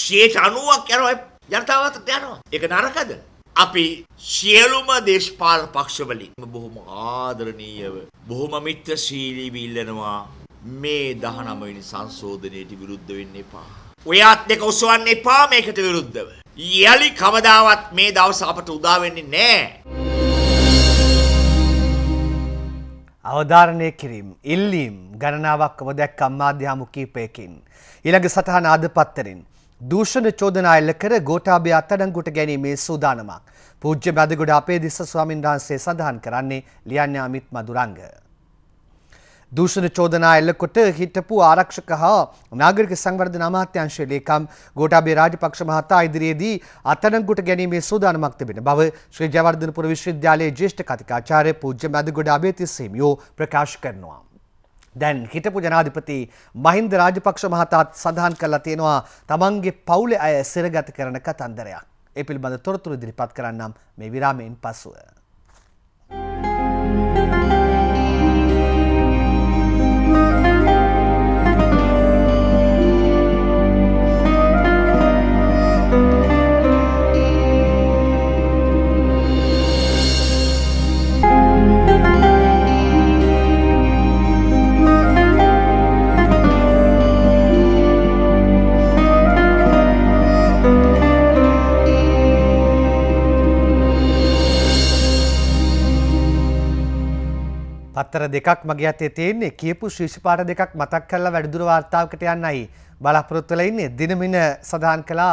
90ක් යනවා ජනතාවට යනවා. ඒක නරකද? අපි සියලුම දේශපාලන පක්ෂවලින් බොහොම ආදරණීයව බොහොම මිත්‍රශීලීව ඉල්ලනවා මේ 19 වෙනි සංශෝධනයට විරුද්ධ වෙන්න එපා. ඔයාත් දෙක උසවන්න එපා මේකට විරුද්ධව. යලි කවදාවත් මේ දවස අපට උදා වෙන්නේ නැහැ. අවධාරණය කිරීම ඉල්ලීම් ගණනාවක් ඔබ දැක්කම් මාධ්‍යහමු කීපයකින් ඊළඟ සටහන අද පත්තරින් දූෂණ චෝදනා එල්ල කර ගෝඨාභය අත්අඩංගුවට ගැනීමේ සූදානමක්. පූජ්‍ය බදගොඩ අපේ දිස්ස ස්වාමින් වහන්සේ සඳහන් කරන්නේ ලියන්නේ අමිත් මදුරංග. දූෂණ චෝදනා එල්ලකොට හිටපු ආරක්ෂක හා නාගරික සංවර්ධන අමාත්‍යංශයේ ලේකම් ගෝඨාභය රාජපක්ෂ මහතා ඉදිරියේදී අත්අඩංගුවට ගැනීමේ සූදානමක් තිබෙන බව ශ්‍රී ජයවර්ධනපුර විශ්වවිද්‍යාලයේ ජ්‍යෙෂ්ඨ කතිකාචාර්ය පූජ්‍ය මැදගොඩ අබේතිස්ස හිමියෝ ප්‍රකාශ කරනවා. දැන් හිටපු ජනාධිපති මහින්ද රාජපක්ෂ මහතාත් සඳහන් කරලා තියෙනවා තමන්ගේ පවුලේ අය සිරගත කරන කතන්දරයක්. ඒ පිළිබඳ තොරතුරු ඉදිරිපත් කරන්නම් මේ විරාමයෙන් පසුව. විස්තර දෙකක් මගේ අතේ තියෙන්නේ කියපු ශිෂ්‍යපාට දෙකක් මතක් කරලා වැඩිදුර වාර්තාවකට යන්නයි බලාපොරොත්තු වෙලා ඉන්නේ. දිනමින සඳහන් කළා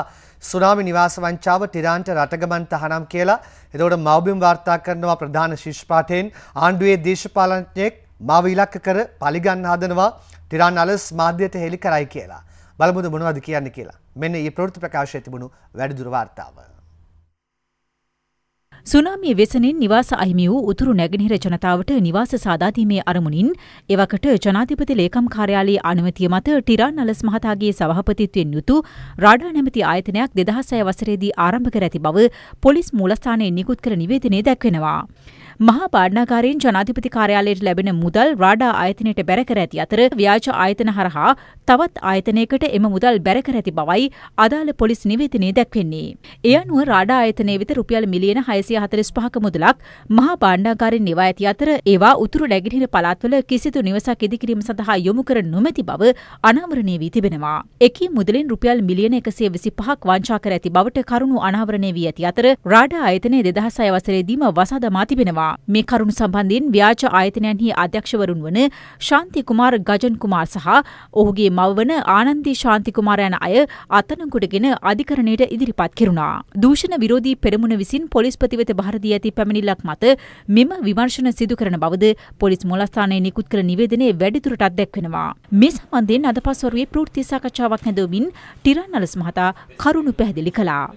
සුනාමි නිවාස වංචාව ටිරාන්ට රටගමන් තහනම් කියලා. එතකොට මව්බිම් වාර්තා කරනවා ප්‍රධාන ශිෂ්පාටයෙන් ආණ්ඩුවේ දේශපාලනඥයෙක් මාව ඉලක්ක කර පලිගන්න හදනවා ටිරාන් අලස් මාධ්‍යයට හෙළි කරයි කියලා. බලමුද මොනවද කියන්නේ කියලා. මෙන්න මේ ප්‍රවෘත්ති ප්‍රකාශය තිබුණු වැඩිදුර වාර්තාව. සුනාමිය වෙසනෙන් නිවාස අහිමි වූ උතුරු නැගෙනහිර ජනතාවට නිවාස සාදාදීමේ අරමුණින් එවකට ජනාධිපති ලේකම් කාර්යාලයේ අනුමැතිය මත ටිරාන් අලස් මහතාගේ සභාපතිත්වයෙන් යුතු රාඩා නැමැති ආයතනයක් 2006 වසරේදී ආරම්භ කර ඇති බව පොලිස් මූලස්ථානයේ නිකුත් කළ නිවේදනයේ දැක්වෙනවා. මහා පාඩනාකාරයෙන් ජනාධිපති කාර්යාලයට ලැබෙන මුදල් රාඩා ආයතනයට බැරකර ඇති අතර ව්‍යාජ ආයතන හරහා තවත් ආයතනයකට එම මුදල් බැරකර ඇති බවයි අදාළ පොලිස් නිවේදනයේ දැක්වෙන්නේ. එය අනුව රාඩා ආයතනයේ වෙත රුපියල් මිලියන 645ක මුදලක් මහා භාණ්ඩාගාරයෙන් නෙවා ඇති අතර ඒවා උතුරු නැගිටින පළාත්වල කිසිදු නිවසක් ඉදිකිරීම සඳහා යොමු කර නොමැති බව අනාවරණය වී තිබෙනවා. එකී මුදලින් රුපියල් මිලියන 125ක් වංචා කර ඇති බවට කරුණු අනාවරණය වී ඇති අතර රාඩා ආයතනයේ 2006 වසරේදීම වසාදමා තිබෙනවා. තිබෙනවා. මේ කරුණු සම්බන්ධයෙන් ව්‍යාජ ආයතනයන්හි අධ්‍යක්ෂවරුන් වන ශාන්ති කුමාර ගජන් කුමාර් සහ ඔහුගේ මවවන ආනන්දී ශාන්ති කුමාර යන අය අතනකුටගෙන අධිකරණයට ඉදිරිපත් කෙරුණා. දූෂණ විරෝධී පෙරමුණ විසින් පොලිස් ප්‍රතිවෙත භාරදී ඇති පැමිණිල්ලක් මත මෙම විමර්ශන සිදු කරන බවද පොලිස් මොලස්ථානයේ නිකුත් කළ නිවේදනයේ වැඩිදුරටත් දැක්වෙනවා. මේ සම්බන්ධයෙන් අද පස්වරුවේ ප්‍රෘත්ති සාකච්ඡාවක් නැදවමින් ටිරන් අලස් මහතා කරුණු පැහැදිලි කළා.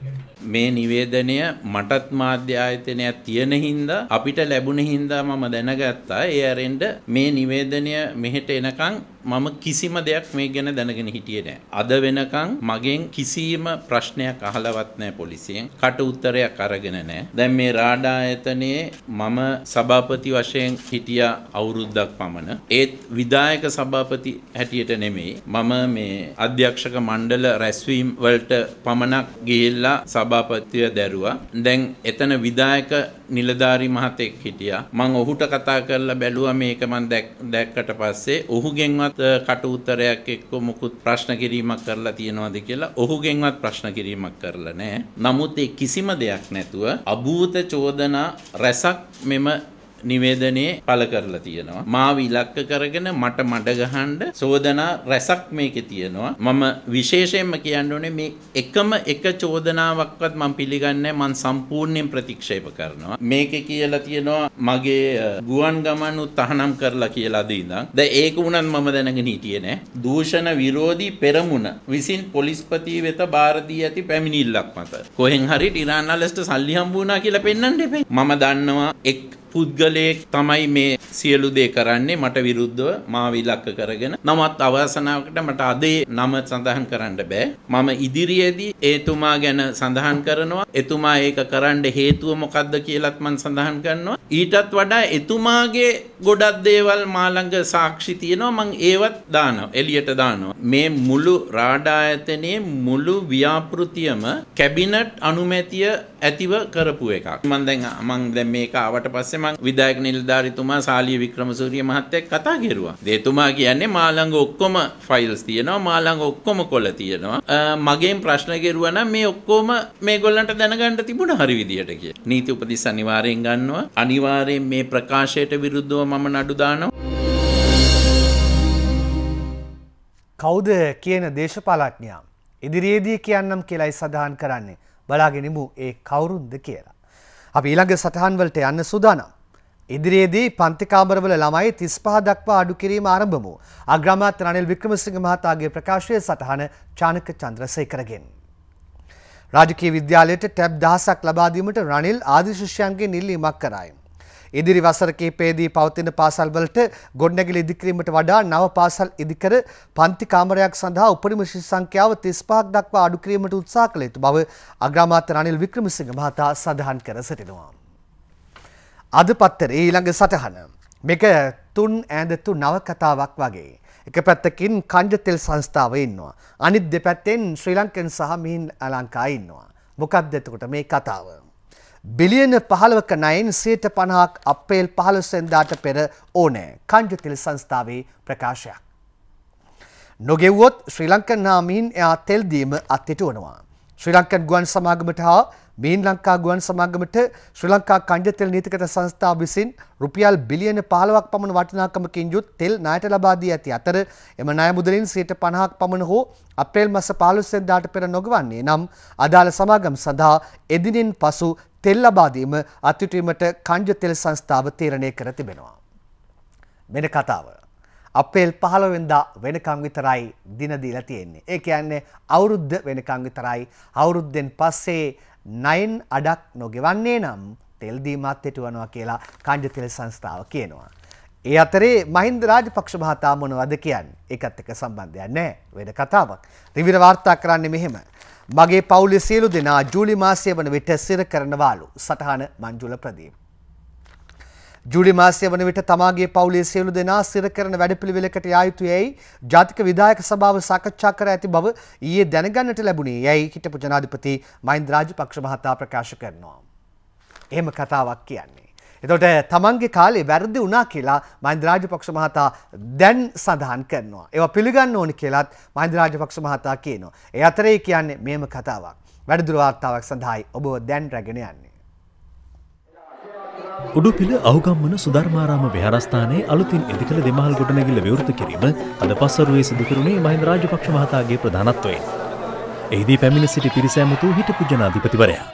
මේ නිවේදනය මටත් මාධ්‍ය ආයතනයක් තියෙන හින්දා අපිට ලැබුණ හින්දා මම දැනගත්තා ඒ ඇරෙන්ඩ මේ නිවේදනය මෙහෙට එනකං මම කිසිම දෙයක් මේ ගැන දැනගෙන හිටියේ නෑ. අද වෙනකං මගෙන් කිසිම ප්‍රශ්නයක් අහලවත් නෑ පොලිසියෙන්. කට උත්තරයක් අරගෙන නෑ. දැන් මේ රාඩා ආයතනයේ මම සභාපති වශයෙන් හිටියා අවුරුද්දක් පමණ. ඒත් විධායක සභාපති හැටියට නෙමෙයි. මම මේ අධ්‍යක්ෂක මණ්ඩල රැස්වීම් වලට පමණක් ගිහිල්ලා සභා සභාපතිය දැරුවා. දැන් එතන විධායක නිලධාරි මහතෙක් හිටියා. මම ඔහුට කතා කරලා බැලුවා මේක මම දැක්කට පස්සේ ඔහුගෙන්වත් කට උතරයක් එක්ක මුකුත් ප්‍රශ්න කිරීමක් කරලා තියනවාද කියලා ඔහුගෙන්වත් ප්‍රශ්න කිරීමක් කරලා නැහැ. නමුත් ඒ කිසිම දෙයක් නැතුව අභූත චෝදනා රැසක් මෙම නිවේදනයේ පළ කරලා තියෙනවා. මාව ඉලක්ක කරගෙන මට මඩ ගහන්න චෝදනා රැසක් මේකේ තියෙනවා. මම විශේෂයෙන්ම කියන්න ඕනේ මේ එකම එක චෝදනාවක්වත් මම පිළිගන්නේ මම සම්පූර්ණයෙන් ප්‍රතික්ෂේප කරනවා. මේකේ කියලා තියෙනවා මගේ ගුවන් ගමන් උත්හානම් කරලා කියලාද ඉඳන්. දැන් ඒක උනත් මම දැනගෙන හිටියේ නෑ. දූෂණ විරෝධී පෙරමුණ විසින් පොලිස්පති වෙත බාර දී ඇති පැමිණිල්ලක් මත. කොහෙන් හරි ටිරානලස්ට සල්ලි හම්බ වුණා කියලා පෙන්වන්න එපේ. මම දන්නවා එක් පුද්ගලයෙක් තමයි මේ සියලු දේ කරන්නේ මට විරුද්ධව මා විලක්ක කරගෙන. නමුත් අවසනාවකට මට අදේ නම සඳහන් කරන්න බෑ. මම ඉදිරියේදී ඒතුමා ගැන සඳහන් කරනවා. එතුමා ඒක කරන්න හේතුව මොකද්ද කියලාත් මම සඳහන් කරනවා. ඊටත් වඩා එතුමාගේ ගොඩක් දේවල් මා ළඟ සාක්ෂි තියෙනවා. මම ඒවත් දානවා. එළියට දානවා. මේ මුළු රාඩායතනයේ මුළු ව්‍යාපෘතියම කැබිනට් අනුමැතිය ඇතිව කරපු එකක්. මම දැන් මම දැන් මේක ආවට පස්සේ මම විධායක නිලධාරිතුමා සාලිය වික්‍රමසූරිය මහත්තයා කතා කරුවා. දෙතුමා කියන්නේ මා ළඟ ඔක්කොම ෆයිල්ස් තියෙනවා, මා ළඟ ඔක්කොම කොළ තියෙනවා. මගෙන් ප්‍රශ්න කෙරුවා නම් මේ ඔක්කොම මේගොල්ලන්ට දැනගන්න තිබුණා හරි විදියට කියලා. නීති උපදෙස් අනිවාර්යෙන් ගන්නවා. අනිවාර්යෙන් මේ ප්‍රකාශයට විරුද්ධව මම නඩු දානවා. කෞද කියන දේශපාලඥයා ඉදිරියේදී කියන්නම් කියලයි සඳහන් කරන්නේ. බලාගෙනමු ඒ කවුරුන්ද කියලා. අපි ඊළඟ සටහන්වලට යන්න සූදානම්. ඉදිරියේදී පන්තිකාමරවල ළමයි 35 දක්වා අඩු කිරීම ආරම්භමු. අග්‍රාමාත්‍ය රනිල් වික්‍රමසිංහ මහතාගේ ප්‍රකාශය සටහන චානක චන්ද්‍රසේකරගෙන්. රාජකීය විද්‍යාලයට ටැබ් දහසක් ලබා දීමට රනිල් ආදි ශිෂ්‍යයන්ගේ නිල්ලීමක් කරායම්. ඉදිරි වසර කිහිපයේදී පවතින පාසල්වලට ගොඩනැගිලි ඉදිකිරීමට වඩා නව පාසල් ඉදිකර පන්ති කාමරයක් සඳහා උපරිම ශිෂ්‍ය සංඛ්‍යාව 35ක් දක්වා අඩු කිරීමට උත්සාහ කළ යුතු බව අග්‍රාමාත්‍ය රනිල් වික්‍රමසිංහ මහතා සඳහන් කර සිටිනවා. අද පත්තරේ ඊළඟ සටහන මේක තුන් ඈඳ තුන් නවකතාවක් වගේ එක පැත්තකින් කණ්ඩතෙල් සංස්ථාව ඉන්නවා. අනිත් දෙපැත්තෙන් ශ්‍රී ලංකන් සහ මිහින් අලංකා ඉන්නවා. මොකක්ද එතකොට මේ කතාව? බිලියන පහළවක නයින් සයට පණහක් අපේල් පහළසෙන්දාට පෙර ඕනෑ කණ්ඩතිල් සංස්ථාවේ ප්‍රකාශයක්. නොගෙව්වොත් ශ්‍රී ලංකන් නාමීන් එයා තෙල්දීම අත්තිටුවනවා. ශ්‍රී ලංකන් ගුවන් සමාගමට හා මිහින් ලංකා ගුවන් සමාගමට ශ්‍රී ලංකා කණ්ඩ තෙල් නීතිගත සංස්ථාව විසින් රුපියල් බිලියන 15ක් පමණ වටිනාකමකින් යුත් තෙල් ණයට ලබා දී ඇති අතර එම ණය මුදලින් 50ක් පමණ හෝ අප්‍රේල් මාස 15 වෙනිදාට පෙර නොගවන්නේ නම් අදාළ සමාගම් සඳහා එදිනෙන් පසු තෙල් ලබා දීම අත්විඳීමට කණ්ඩ තෙල් සංස්ථාව තීරණය කර තිබෙනවා. මෙන්න කතාව. අපේල් පහළවෙන්දා වෙනකං විතරයි දින දීලා තියෙන්නේ. ඒ කියන්නේ අවුරුද්ද වෙනකං විතරයි. අවුරුද්දෙන් පස්සේ නයින් අඩක් නොගෙවන්නේ නම් තෙල්දීමත් එටුවනවා කියලා කණ්ඩ තෙල් සංස්ථාව කියනවා. ඒ අතරේ මහින්ද රාජපක්ෂ මහතා මොනවද කියන්නේ? ඒකත් එක්ක සම්බන්ධයක් නැහැ. වෙන කතාවක්. රිවිර වාර්තා කරන්නේ මෙහෙම. මගේ පවුලේ සියලු දෙනා ජූලි මාසයේ වන විට සිර කරනවාලු. සටහන මංජුල ප්‍රදීප්. ජූලි මාසය වන විට තමාගේ පවුලේ සියලු දෙනා සිර කරන වැඩපිළිවෙලකට යා යුතු යැයි ජාතික විධායක සභාව සාකච්ඡා කර ඇති බව ඊයේ දැනගන්නට ලැබුණේ යැයි හිටපු ජනාධිපති මහින්ද රාජපක්ෂ මහතා ප්‍රකාශ කරනවා. එහෙම කතාවක් කියන්නේ. එතකොට තමන්ගේ කාලේ වැරදි වුණා කියලා මහින්ද රාජපක්ෂ මහතා දැන් සඳහන් කරනවා. ඒවා පිළිගන්න ඕනි කියලාත් මහින්ද රාජපක්ෂ මහතා කියනවා. ඒ අතරේ කියන්නේ මේම කතාවක්. වැඩිදුර වාර්තාවක් සඳහායි ඔබව දැන් රැගෙන යන්නේ. උඩුපිල අහුගම්මන සුධර්මාරාම විහාරස්ථානයේ අලුතින් ඉදිකළ දෙමහල් ගොඩනැගිල්ල විවෘත කිරීම අද පස්වරුවේ සිදු කරුණේ මහින්ද රාජපක්ෂ මහතාගේ ප්‍රධානත්වයෙන්. එහිදී පැමිණ සිටි පිරිස ඇමතූ හිටපු ජනාධිපතිවරයා.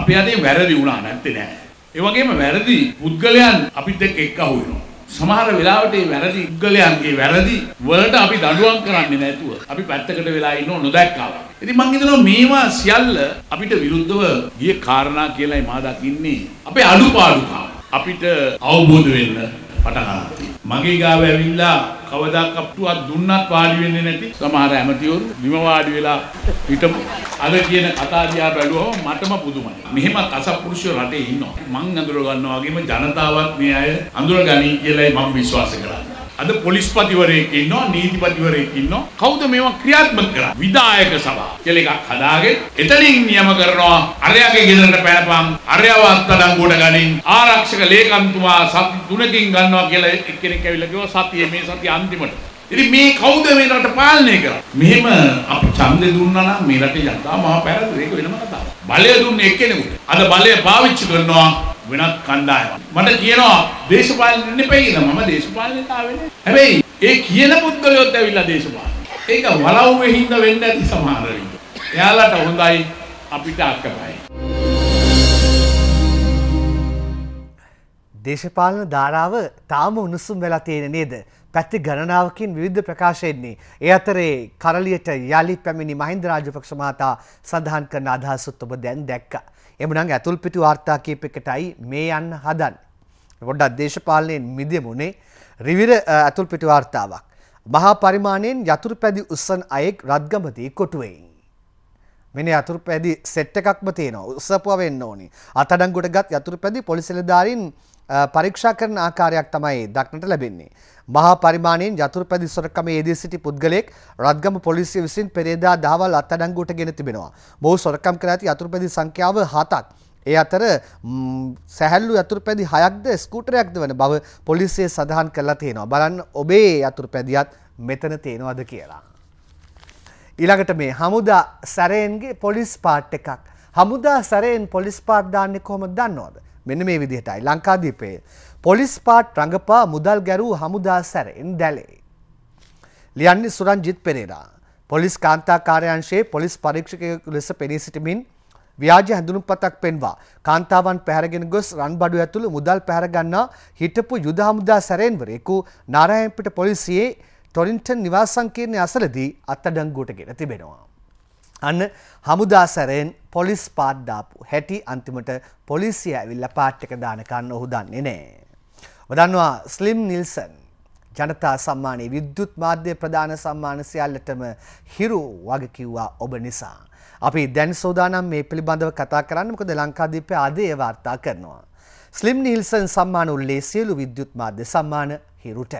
අපි අතේ වැරදි වුණා නැත්තේ නෑ. ඒ වගේම වැරදි පුද්ගලයන් අපිත් එක්ක එක්ක අහු වෙනවා. සමහර වෙලාවට මේ වැරදි උග්ගලයන්ගේ වැරදි වලට අපි දඬුවම් කරන්නේ නැතුව අපි පැත්තකට වෙලා ඉන්න නොදැක්කා වගේ. ඉතින් මම හිතනවා මේවා සියල්ල අපිට විරුද්ධව ගිය කාරණා කියලායි මා දකින්නේ. අපේ අඩුපාඩුකම් අපිට අවබෝධ වෙන්න පටන් ගන්නවා. මගේ ගාව ඇවිල්ලා කවදා කප්ටුවක් දුන්නත් වාඩි වෙන්නේ නැති සමහර ඇමතිවරු බිම වාඩි වෙලා හිටපු අද කියන කතා දිහා බැලුවම මටම පුදුමයි. මෙහෙම අසපුරුෂය රටේ ඉන්නවා. මං අඳුර ගන්නවා වගේම ජනතාවත් මේ අය අඳුර ගනී කියලායි මම විශ්වාස කරන්නේ. අද පොලිස්පතිවරයෙක් ඉන්නවා නීතිපතිවරයෙක් ඉන්නවා කවුද මේවා ක්‍රියාත්මක කරා විධායක සභාව කියලා එකක් හදාගෙන එතනින් නියම කරනවා අරයාගේ ගෙදරට පැනපම් අරයාව අත්අඩංගුවට ගනින් ආරක්ෂක ලේකම්තුමා සති තුනකින් ගන්නවා කියලා එක්කෙනෙක් ඇවිල්ලා කිව්වා සතියේ මේ සතිය අන්තිමට ඉතින් මේ කවුද මේ රට පාලනය කරන්නේ? මෙහෙම අපි ඡන්දේ දුන්නා නම් මේ රටේ ජනතාව මහා පැරදි. ඒක වෙනම කතාවක්. බලය දුන්නේ එක්කෙනෙකුට. අද බලය පාවිච්චි කරනවා වෙනත් කණ්ඩායමක්. මට කියනවා දේශපාලන නෙපෙයි කියලා. මම දේශපාලනතාවේ නෑ. හැබැයි ඒ කියන පුද්ගලයොත් ඇවිල්ලා දේශපාලන. ඒක වලව්වේ හින්දා වෙන්න ඇති සමහර විට. එයාලට හොඳයි අපිට අකමැයි. දේශපාලන ධාරාව තාම උණුසුම් වෙලා තියෙන නේද? පැති ගණනාවකින් විවිධ ප්‍රකාශයෙන්නේ. ඒ අතරේ කරලියට යළි පැමිණි මහින්ද රාජපක්ෂ මහතා සඳහන් කරන අදහසුත් ඔබ දැන් දැක්කා. එමනම් ඇතුල් පිටු වාර්තා කීපයකටයි මේ යන්න හදන්නේ. පොඩ්ඩක් දේශපාලනයෙන් මිදෙමුනේ රිවිර ඇතුල් පිටු වාර්තාවක්. මහා පරිමාණයෙන් යතුරුපැදි උස්සන අයෙක් රත්ගමදී කොටුවෙයින්. මෙන යතුරුපැදි සෙට් එකක්ම තියෙනවා උස්සපුව වෙන්න ඕනි. අත්අඩංගුවට ගත් යතුරුපැදි පොලිස් නිලධාරීන් පරීක්ෂා කරන ආකාරයක් තමයි දක්නට ලැබෙන්නේ. මහා පරිමාණයෙන් යතුරුපැදි සොරකමේ යෙදී සිටි පුද්ගලයෙක් රත්ගම පොලිසිය විසින් පෙරේදා දහවල් අත්අඩංගුවට ගෙන තිබෙනවා. මොහු සොරකම් කර ඇති යතුරුපැදි සංඛ්‍යාව 7ක්. ඒ අතර සැහැල්ලු යතුරුපැදි 6ක්ද ස්කූටරයක්ද වන බව පොලිසිය සඳහන් කරලා තියෙනවා. බලන්න ඔබේ යතුරුපැදියත් මෙතන තියෙනවද කියලා. ඊළඟට මේ හමුදා සැරයෙන්ගේ පොලිස් පාට් එකක්. හමුදා සැරයෙන් පොලිස් පාට් දාන්නේ කොහොමද දන්නවද? මෙන්න මේ විදිහටයි ලංකාදීපයේ පොලිස් පාට් රඟපා මුදල් ගැරූ හමුදා සැරෙන් දැලේ. ලියන්නේ සුරංජිත් පෙරේරා. පොලිස් කාන්තා කාර්යංශයේ පොලිස් පරීක්ෂකයෙකු ලෙස පෙනී සිටමින් ව්‍යාජ හැඳුනුම්පතක් පෙන්වා කාන්තාවන් පැහැරගෙන ගොස් රන්බඩු ඇතුළු මුදල් පැහැරගන්නා හිටපු යුද හමුදා සැරෙන්වරයෙකු නාරායන්පිට පොලිසියේ ටොරින්ටන් නිවාස සංකීර්ණය අසලදී අත්අඩංගුවට ගෙන තිබෙනවා. අන්න හමුදා සැරෙන් පොලිස් පාඩ්ඩාපු හැටි අන්තිමට පොලිසිය ඇවිල්ල පාට්ටක දානකන්න ඔහු දන්නේ නෑ. වදන්වා ස්ලිම් නිල්සන් ජනතා සම්මානයේ විද්‍යුත් මාධ්‍ය ප්‍රධාන සම්මාන සියල්ලටම හිරු වගේ කිව්වා ඔබ නිසා. අපි දැන් සෝදානම් මේ පිළිබඳව කතා කරන්න මොකද ලංකාදීපයේ අද ඒ වාර්තා කරනවා. ස්ලිම් නිල්සන් සම්මාන උල්ලේ සියලු විද්‍යුත් මාධ්‍ය සම්මාන හිරුට.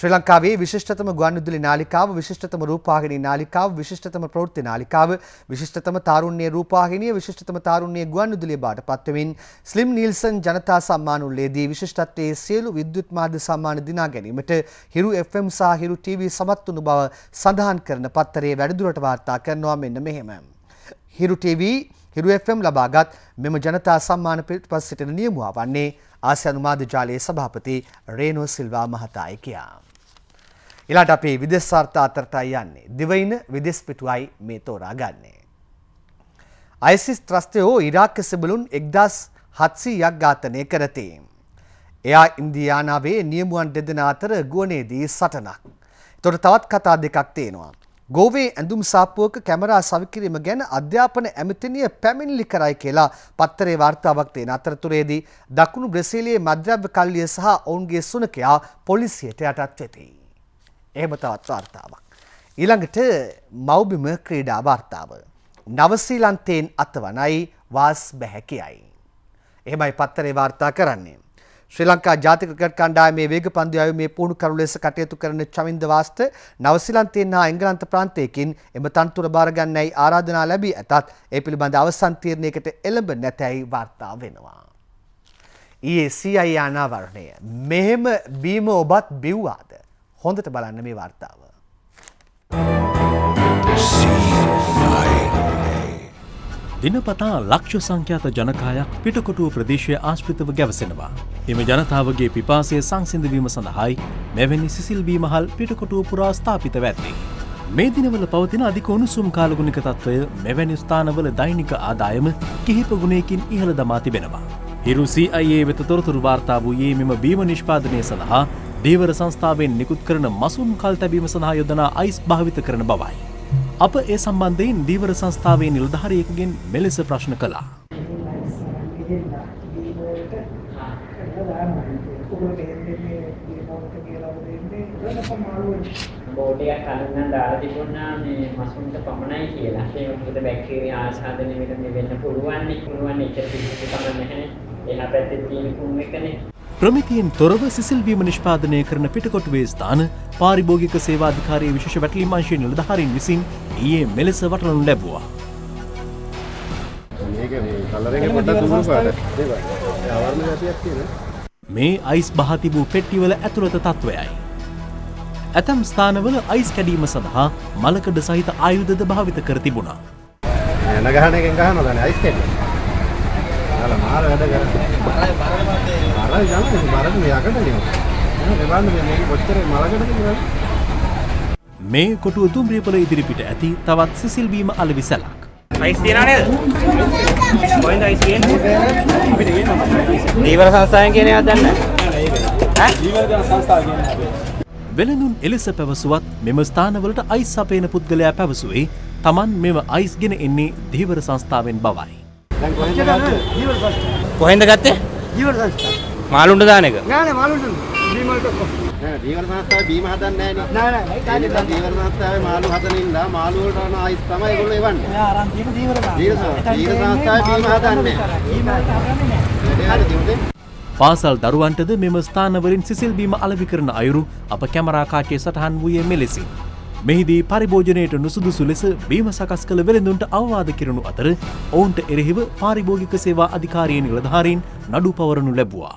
ශ්‍රී ලංකාවේ විශිෂ්ටතම ගුවන්විදුලි නාලිකාව, විශිෂ්ටතම රූපවාහිනී නාලිකාව, විශිෂ්ටතම ප්‍රවෘත්ති නාලිකාව, විශිෂ්ටතම තාරුණ්‍ය රූපවාහිනිය, විශිෂ්ටතම තාරුණ්‍ය ගුවන්විදුලිය බාටපත් වෙමින් ස්ලිම් නීල්සන් ජනතා සම්මාන උළෙලේදී විශිෂ්ටත්වයේ සියලු විද්‍යුත් මාධ්‍ය සම්මාන දිනා ගැනීමට හිරු FM සහ හිරු TV සමත් වුණු බව සඳහන් කරන පත්තරයේ වැඩිදුරට වාර්තා කරනවා මෙන්න මෙහෙම. හිරු TV හිරු FM ලබාගත් මෙම ජනතා සම්මාන පිළිපස් සිටින නියමුවා වන්නේ ආසියානු මාධ්‍ය ජාලයේ සභාපති රේනෝ සිල්වා මහතායි කියා. එලාට අපේ විදෙස් සාර්ථ අතරටයි යන්නේ. දිවයින විදෙස් පිටුවයි මේ තෝරා ගන්නේ. ISIS ත්‍රස්තයෝ ඉරාක් සෙබළුන් 1700ක් ඝාතනය කරති. එයා ඉන්දියානාවේ නියමුවන් දෙදෙනා අතර ගුවනේදී සටනක්. එතකොට තවත් කතා දෙකක් තියෙනවා. ගෝවේ ඇඳුම් සාප්පුවක කැමරා සවිකිරීම ගැන අධ්‍යාපන ඇමතිනිය පැමිණිලි කරයි කියලා පත්තරේ වාර්තාවක් තියෙන අතරතුරේදී දකුණු බ්‍රසීලයේ මධ්‍යව්‍ය කල්ලිය සහ ඔවුන්ගේ සුනකයා පොලිසියට යටත් වෙති. එහෙම තවත් වාර්තාවක්. ඊළඟට මව්බිම ක්‍රීඩා වාර්තාව. නවසීලන්තයෙන් අතවනයි වාස් බැහැකියයි. එහෙමයි පත්තරේ වාර්තා කරන්නේ. ශ්‍රී ලංකා ජාතික ක්‍රිකට් කණ්ඩායමේ වේග පන්දු ආයුමේ පුහුණු කරු ලෙස කටයුතු කරන චමින්ද වාස්ත නවසීලන්තයෙන් හා එංගලන්ත ප්‍රාන්තයකින් එම තනතුර බාරගන්නයි ආරාධනා ලැබී ඇතත් ඒ පිළිබඳ අවසන් තීරණයකට එළඹ නැතැයි වාර්තා වෙනවා. ඊයේ CI අනාවරණය මෙහෙම බීම ඔබත් බිව්වාද? හොඳට බලන්න මේ වර්තාව. දිනපතා ලක්ෂ සංඛ්‍යාත ජනකායක් පිටකොටුව ප්‍රදේශය ආශ්පිතව ගැවසෙනවා. එම ජනතාවගේ පිපාසය සංසිඳවීම සඳහායි මෙවැනි සිසිල්බී මහල් පිටකොටුව පුරා ස්ථාපිත වැත්තේ. මේ දිනවල පවතින අධික උණුසුම් කාලගුණික තත්ත්වය මෙවැනි ස්ථානවල දෛනික ආදායම කිහිප ගුණයකින් ඉහළ දමා තිබෙනවා. හිරුසිIA වෙත තොරතුරු වාර්තා වූයේ මෙම බීම නිෂ්පාදනය සඳහා දීවර සංස්ථාවෙන් නිකුත් කරන මසුන් කල් තැබීම සඳහා යොදනා අයිස් භාවිත කරන බවයි. අප ඒ සම්බන්ධයෙන් දීවර සංස්ථාවේ නිලධාරයකගෙන් මෙලෙස ප්‍රශ්න කළා. බෝඩයක් කලින් දාලා තිබුණා මේ මසුන්ට පමණයි කියලා. ඒක මොකද බැක්ටීරියා ආසාදනය වෙන්න පුළුවන් නේ. පුළුවන් එච්චර පිස්සු කම නැහැ. එහා පැත්තේ තියෙන කුණු එකනේ. ප්‍රමිතියෙන් තොරව සිසිල්වීම නිෂ්පාදනය කරන පිටකොටුවේ ස්ථාන පාරිභෝගික සේවාධිකාරයේ විශෂ වැටලි මාංශය නිලධහරින් විසින් ඒ මෙලෙස වටලනු ලැබවා. මේ අයිස් බහතිබූ පෙට්ටිවල ඇතුළත තත්ත්වයයි. ඇතැම් ස්ථානවල අයිස් කැඩීම සඳහා මලකඩ සහිත ආයුධද භාවිත කර තිබුණා. නැනගහන එකෙන් ගහනොදන අයිස් කැඩීම. මාර වැඩ කරන්නේ බරයි බරයි තමයි බරද මෙයාකට නේ බලන්න මේ කොච්චර මලකටද කියලා මේ කොටුව දුම්රියපොළ ඉදිරිපිට ඇති තවත් සිසිල්වීම අලවිසලක් අයිස් තියනා නේද කොහෙන්ද අයිස් කියන්නේ දීවර සංස්ථාවෙන් කියන එකක් දන්නේ ඈ දීවර සංස්ථාව කියන්නේ වෙළඳුන් එලෙස පැවසුවත් මෙම ස්ථානවලට අයිස් සපයන පුද්ගලයා පැවසුවේ තමන් මෙම අයිස් ගෙන එන්නේ දීවර සංස්ථාවෙන් බවයි. කොහෙන්ද ගත්තේ? ජීවන සංස්ථා. මාළුන්ට දාන එක. නෑ නෑ මාළුන්ට. බීමල්ට ඔක්කොම. නෑ ජීවන සංස්ථාවේ බීම හදන්නේ නෑනේ. නෑ නෑ. ඒක ජීවන සංස්ථාවේ මාළු හදන ඉඳලා මාළු වලට යන ආයිත් තමයි ඒගොල්ලෝ එවන්නේ. නෑ අරන් තියෙන ජීවන සංස්ථාවේ. ජීවන සංස්ථාවේ බීම හදන්නේ නෑ. බීම හදන්නේ නෑ. පාසල් දරුවන්ටද මෙම ස්ථානවලින් සිසිල් බීම අලෙවි කරන අයුරු අප කැමරා කාචයේ සටහන් වූයේ මෙලෙසින්. මෙහිදී පරිභෝජනයට නුසුදුසු ලෙස බීම සකස් කළ වෙළඳුන්ට අවවාද කරනු අතර ඔවුන්ට එරෙහිව පාරිභෝගික සේවා අධිකාරයෙන් නිලධාරීන් නඩු පවරනු ලැබවා.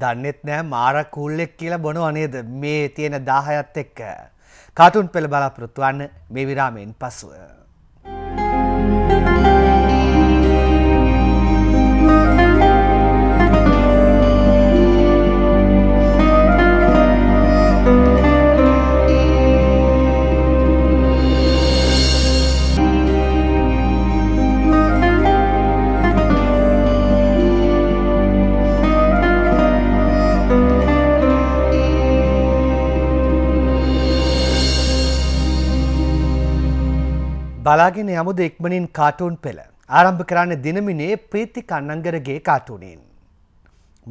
දන්නෙත් නෑ මාරකූල්ලෙක් කියලා බොනු අනේද මේ තියෙන දාහයත් එක්ක. කාටුන් පෙළ බලාපොරොත්තුවන්න මේ විරාමයෙන් පසුව. බලාගෙන යමුද ඉක්මනින් කාටුන් පෙළ ආරම්භ කරන්න දිනමිනේ ප්‍රීති කන්නංගරගේ කාටුනින්.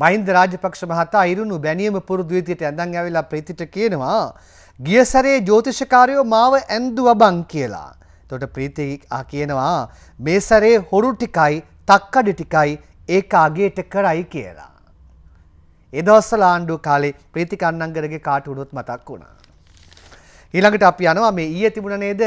මහින්ද රාජපක්ෂ මහතා අයිරුණු බැනියම පුරුදු විදියට ඇඳන් ඇවිලා ප්‍රීතිට කියනවා ගිය සැරේ ජ්‍යොතිෂකාරයෝ මාව ඇන්දුවා බං කියලා. එතකොට ප්‍රීති කියනවා මේ සැරේ හොරු ටිකයි තක්කඩි ටිකයි ඒක අගේට කරයි කියලා. ඒ දවස්වල ආණ්ඩුව කාලේ ප්‍රීති කන්නංගරගේ කාටුනුත් මතක් වුණා. ඊළඟට අපි යනවා මේ ඊයේ තිබුණ නේද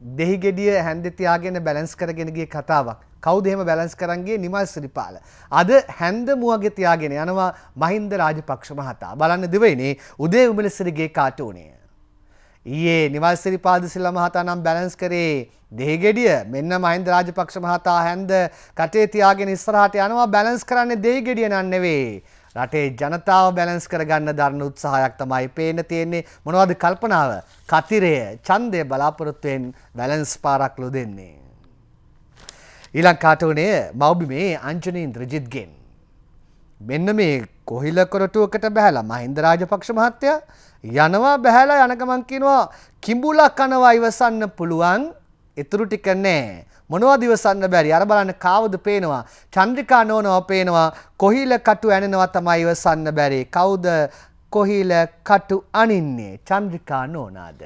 දෙහි ගෙඩිය හැන්දෙ තියාගෙන බැලන්ස් කරගෙන ගිය කතාවක්. කවුද එහෙම බැලන්ස් කරන්ගේ නිමල් සිරිපාල. අද හැන්ද මුවගේ තියාගෙන යනවා මහින්ද රාජපක්ෂ මහතා. බලන්න දිවෙයිනේ උදේ උමලසිරිගේ කාටුනේ. ඊයේ නිවල් සිරිපාද සිල්ලා මහතා නම් බැලන්ස් කරේ දෙහි ගෙඩිය. මෙන්න මහින්ද රාජපක්ෂ මහතා හැන්ද කටේ තියාගෙන ඉස්සරහට යනවා බැලන්ස් කරන්නේ දෙහි ගෙඩිය නන් නෙවෙයි. රටේ ජනතාව බැලන්ස් කරගන්න දරන උත්සාහයක් තමයි පේන තියෙන්නේ මොනවද කල්පනාව කතිරය ඡන්දය බලාපොරොත්තුවෙන් බැලන්ස් පාරක් ලොදෙන්නේ ඊළඟ කාටුනේ මව්බිමේ අංජනීන් රජිත්ගෙන් මෙන්න මේ කොහිල කොරටුවකට බැහැලා මහින්ද රාජපක්ෂ මහත්තයා යනවා බැහැලා යන ගමන් කියනවා කිඹුලා කනවා ඉවසන්න පුළුවන් ඉතුරු ටික නෑ මොනවද ඉවසන්න බැරි. අර බලන්න කාවද පේනවා. චන්ද්‍රිකා නෝනව පේනවා. කොහිල කටු ඇනෙනවා තමයි ඉවසන්න බැරි. කවුද කොහිල කටු අනින්නේ? චන්ද්‍රිකා නෝනාද?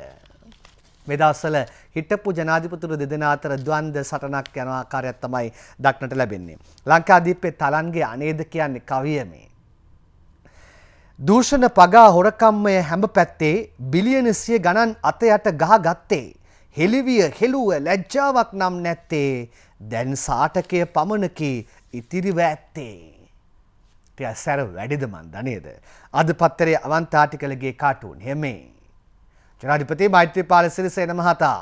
මේ දවස්වල හිටපු ජනාධිපතිතුරු දෙදෙනා අතර ද්වන්ද සටනක් යන ආකාරයක් තමයි දක්නට ලැබෙන්නේ. ලංකාදීපේ තලන්ගේ අනේද කියන්නේ කවියමේ. දූෂණ පගා හොරකම්මය හැඹ පැත්තේ බිලියන සිය ගණන් අතයට ගහ ගත්තේ. හෙළිවිය හෙළුව ලැජ්ජාවක් නම් නැත්තේ දැන් සාටකය පමණකි ඉතිරිව ඇත්තේ. ටය සැර වැඩිද මන් ධනේද. අද පත්තරේ අවන්තාටිකලගේ කාටුන් හෙමේ. ජනාධිපති මෛත්‍රපාල සිරිසේන මහතා.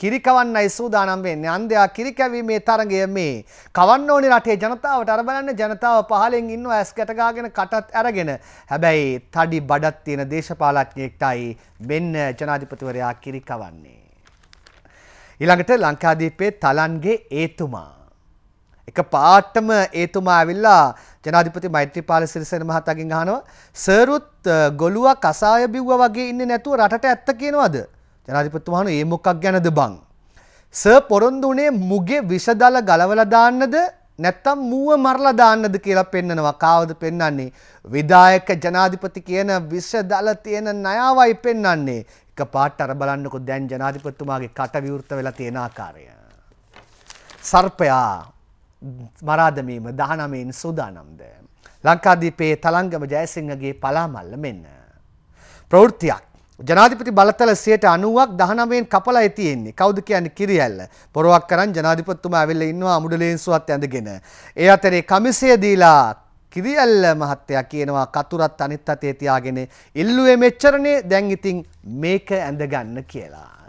කිරිකවන්නයි සූදානම් වෙන්නේ අන්දයා කිරිකැවීමේ තරගය මේ කවන්න ඕනේ රටේ ජනතාවට අර බලන්න ජනතාව පහලෙන් ඉන්නව ඇස් ගැටගාගෙන කටත් අරගෙන හැබැයි තඩි බඩක් තියෙන දේශපාලඥයෙක්ටයි මෙන්න ජනාධිපතිවරයා කිරිකවන්නේ ඊළඟට ලංකාදීපේ තලන්ගේ ඒතුමා. එක පාටම ඒතුමා ඇවිල්ලා ජනාධිපති මෛත්‍රීපාල සිරිසේන මහතාගෙන් අහනවා සරුත් ගොළුවා කසාය බිව්වා වගේ ඉන්නේ නැතුව රටට ඇත්ත කියනවද ජනාධිපතිතුමා අහනවා මේ මොකක් ගැනද බං සර් පොරොන්දු උනේ මුගේ විෂදල ගලවලා දාන්නද නැත්තම් මුව මරලා දාන්නද කියලා පෙන්නනවා කාවද පෙන්නන්නේ විදායක ජනාධිපති කියන විෂදල තියෙන ණයවයි පෙන්නන්නේ එක පාට අර බලන්නකො දැන් ජනාධිපතිතුමාගේ කට විවෘත වෙලා තියෙන ආකාරය. සර්පයා මරාදමීම දහනමයෙන් සූදානම්ද. ලංකාදීපයේ තලංගම ජයසිංහගේ පලාමල්ල මෙන්න. ප්‍රවෘත්තියක් ජනාධිපති බලතල සියයට අනුවක් දහනමෙන් කපලා ඇතියෙන්නේ කෞද කියන්න කිරියල්ල පොරුවක් කරන් ජනාධිපත්තුම ඇවිල්ල ඉන්නවා අමුඩලේන්සුවත් ඇඳගෙන. ඒ අතරේ කමිසය දීලා කිරියල්ල මහත්තයා කියනවා කතුරත් අනිත් අතේ තියාගෙන ඉල්ලුවේ මෙච්චරනේ දැන් ඉතින් මේක ඇඳගන්න කියලා.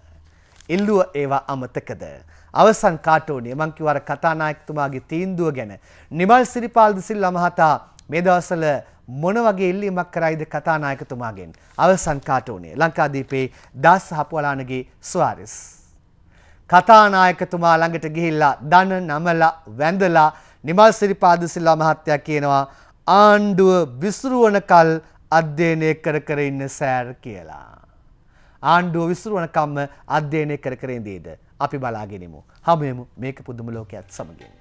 ඉල්ලුව ඒවා අමතකද. අවසන් කාටෝනේ මං කිව්ව අර කතානායකතුමාගේ තීන්දුව ගැන නිමල් සිරිපාල් දිසිල්ල මහතා මේ දවස්වල මොන වගේ ඉල්ලීමක් කරයිද කතානායකතුමාගෙන් අවසන් කාටෝනේ ලංකාදීපේ දාස් හපුවලානගේ ස්වාරිස්. කතානායකතුමා ළඟට ගිහිල්ලා දන නමලා වැඳලා නිමල් සිරිපාද සිල්ලා මහත්තයා කියනවා ආණ්ඩුව විසුරුවනකල් අධ්‍යයනය කර කර ඉන්න සෑර් කියලා. ආණ්ඩුව විසුරුවනකම්ම අධ්‍යයනය කර කර ඉඳීද අපි බලාගෙනමු. හැමෙමු මේක පුදුම ලෝකයක් සමගින්.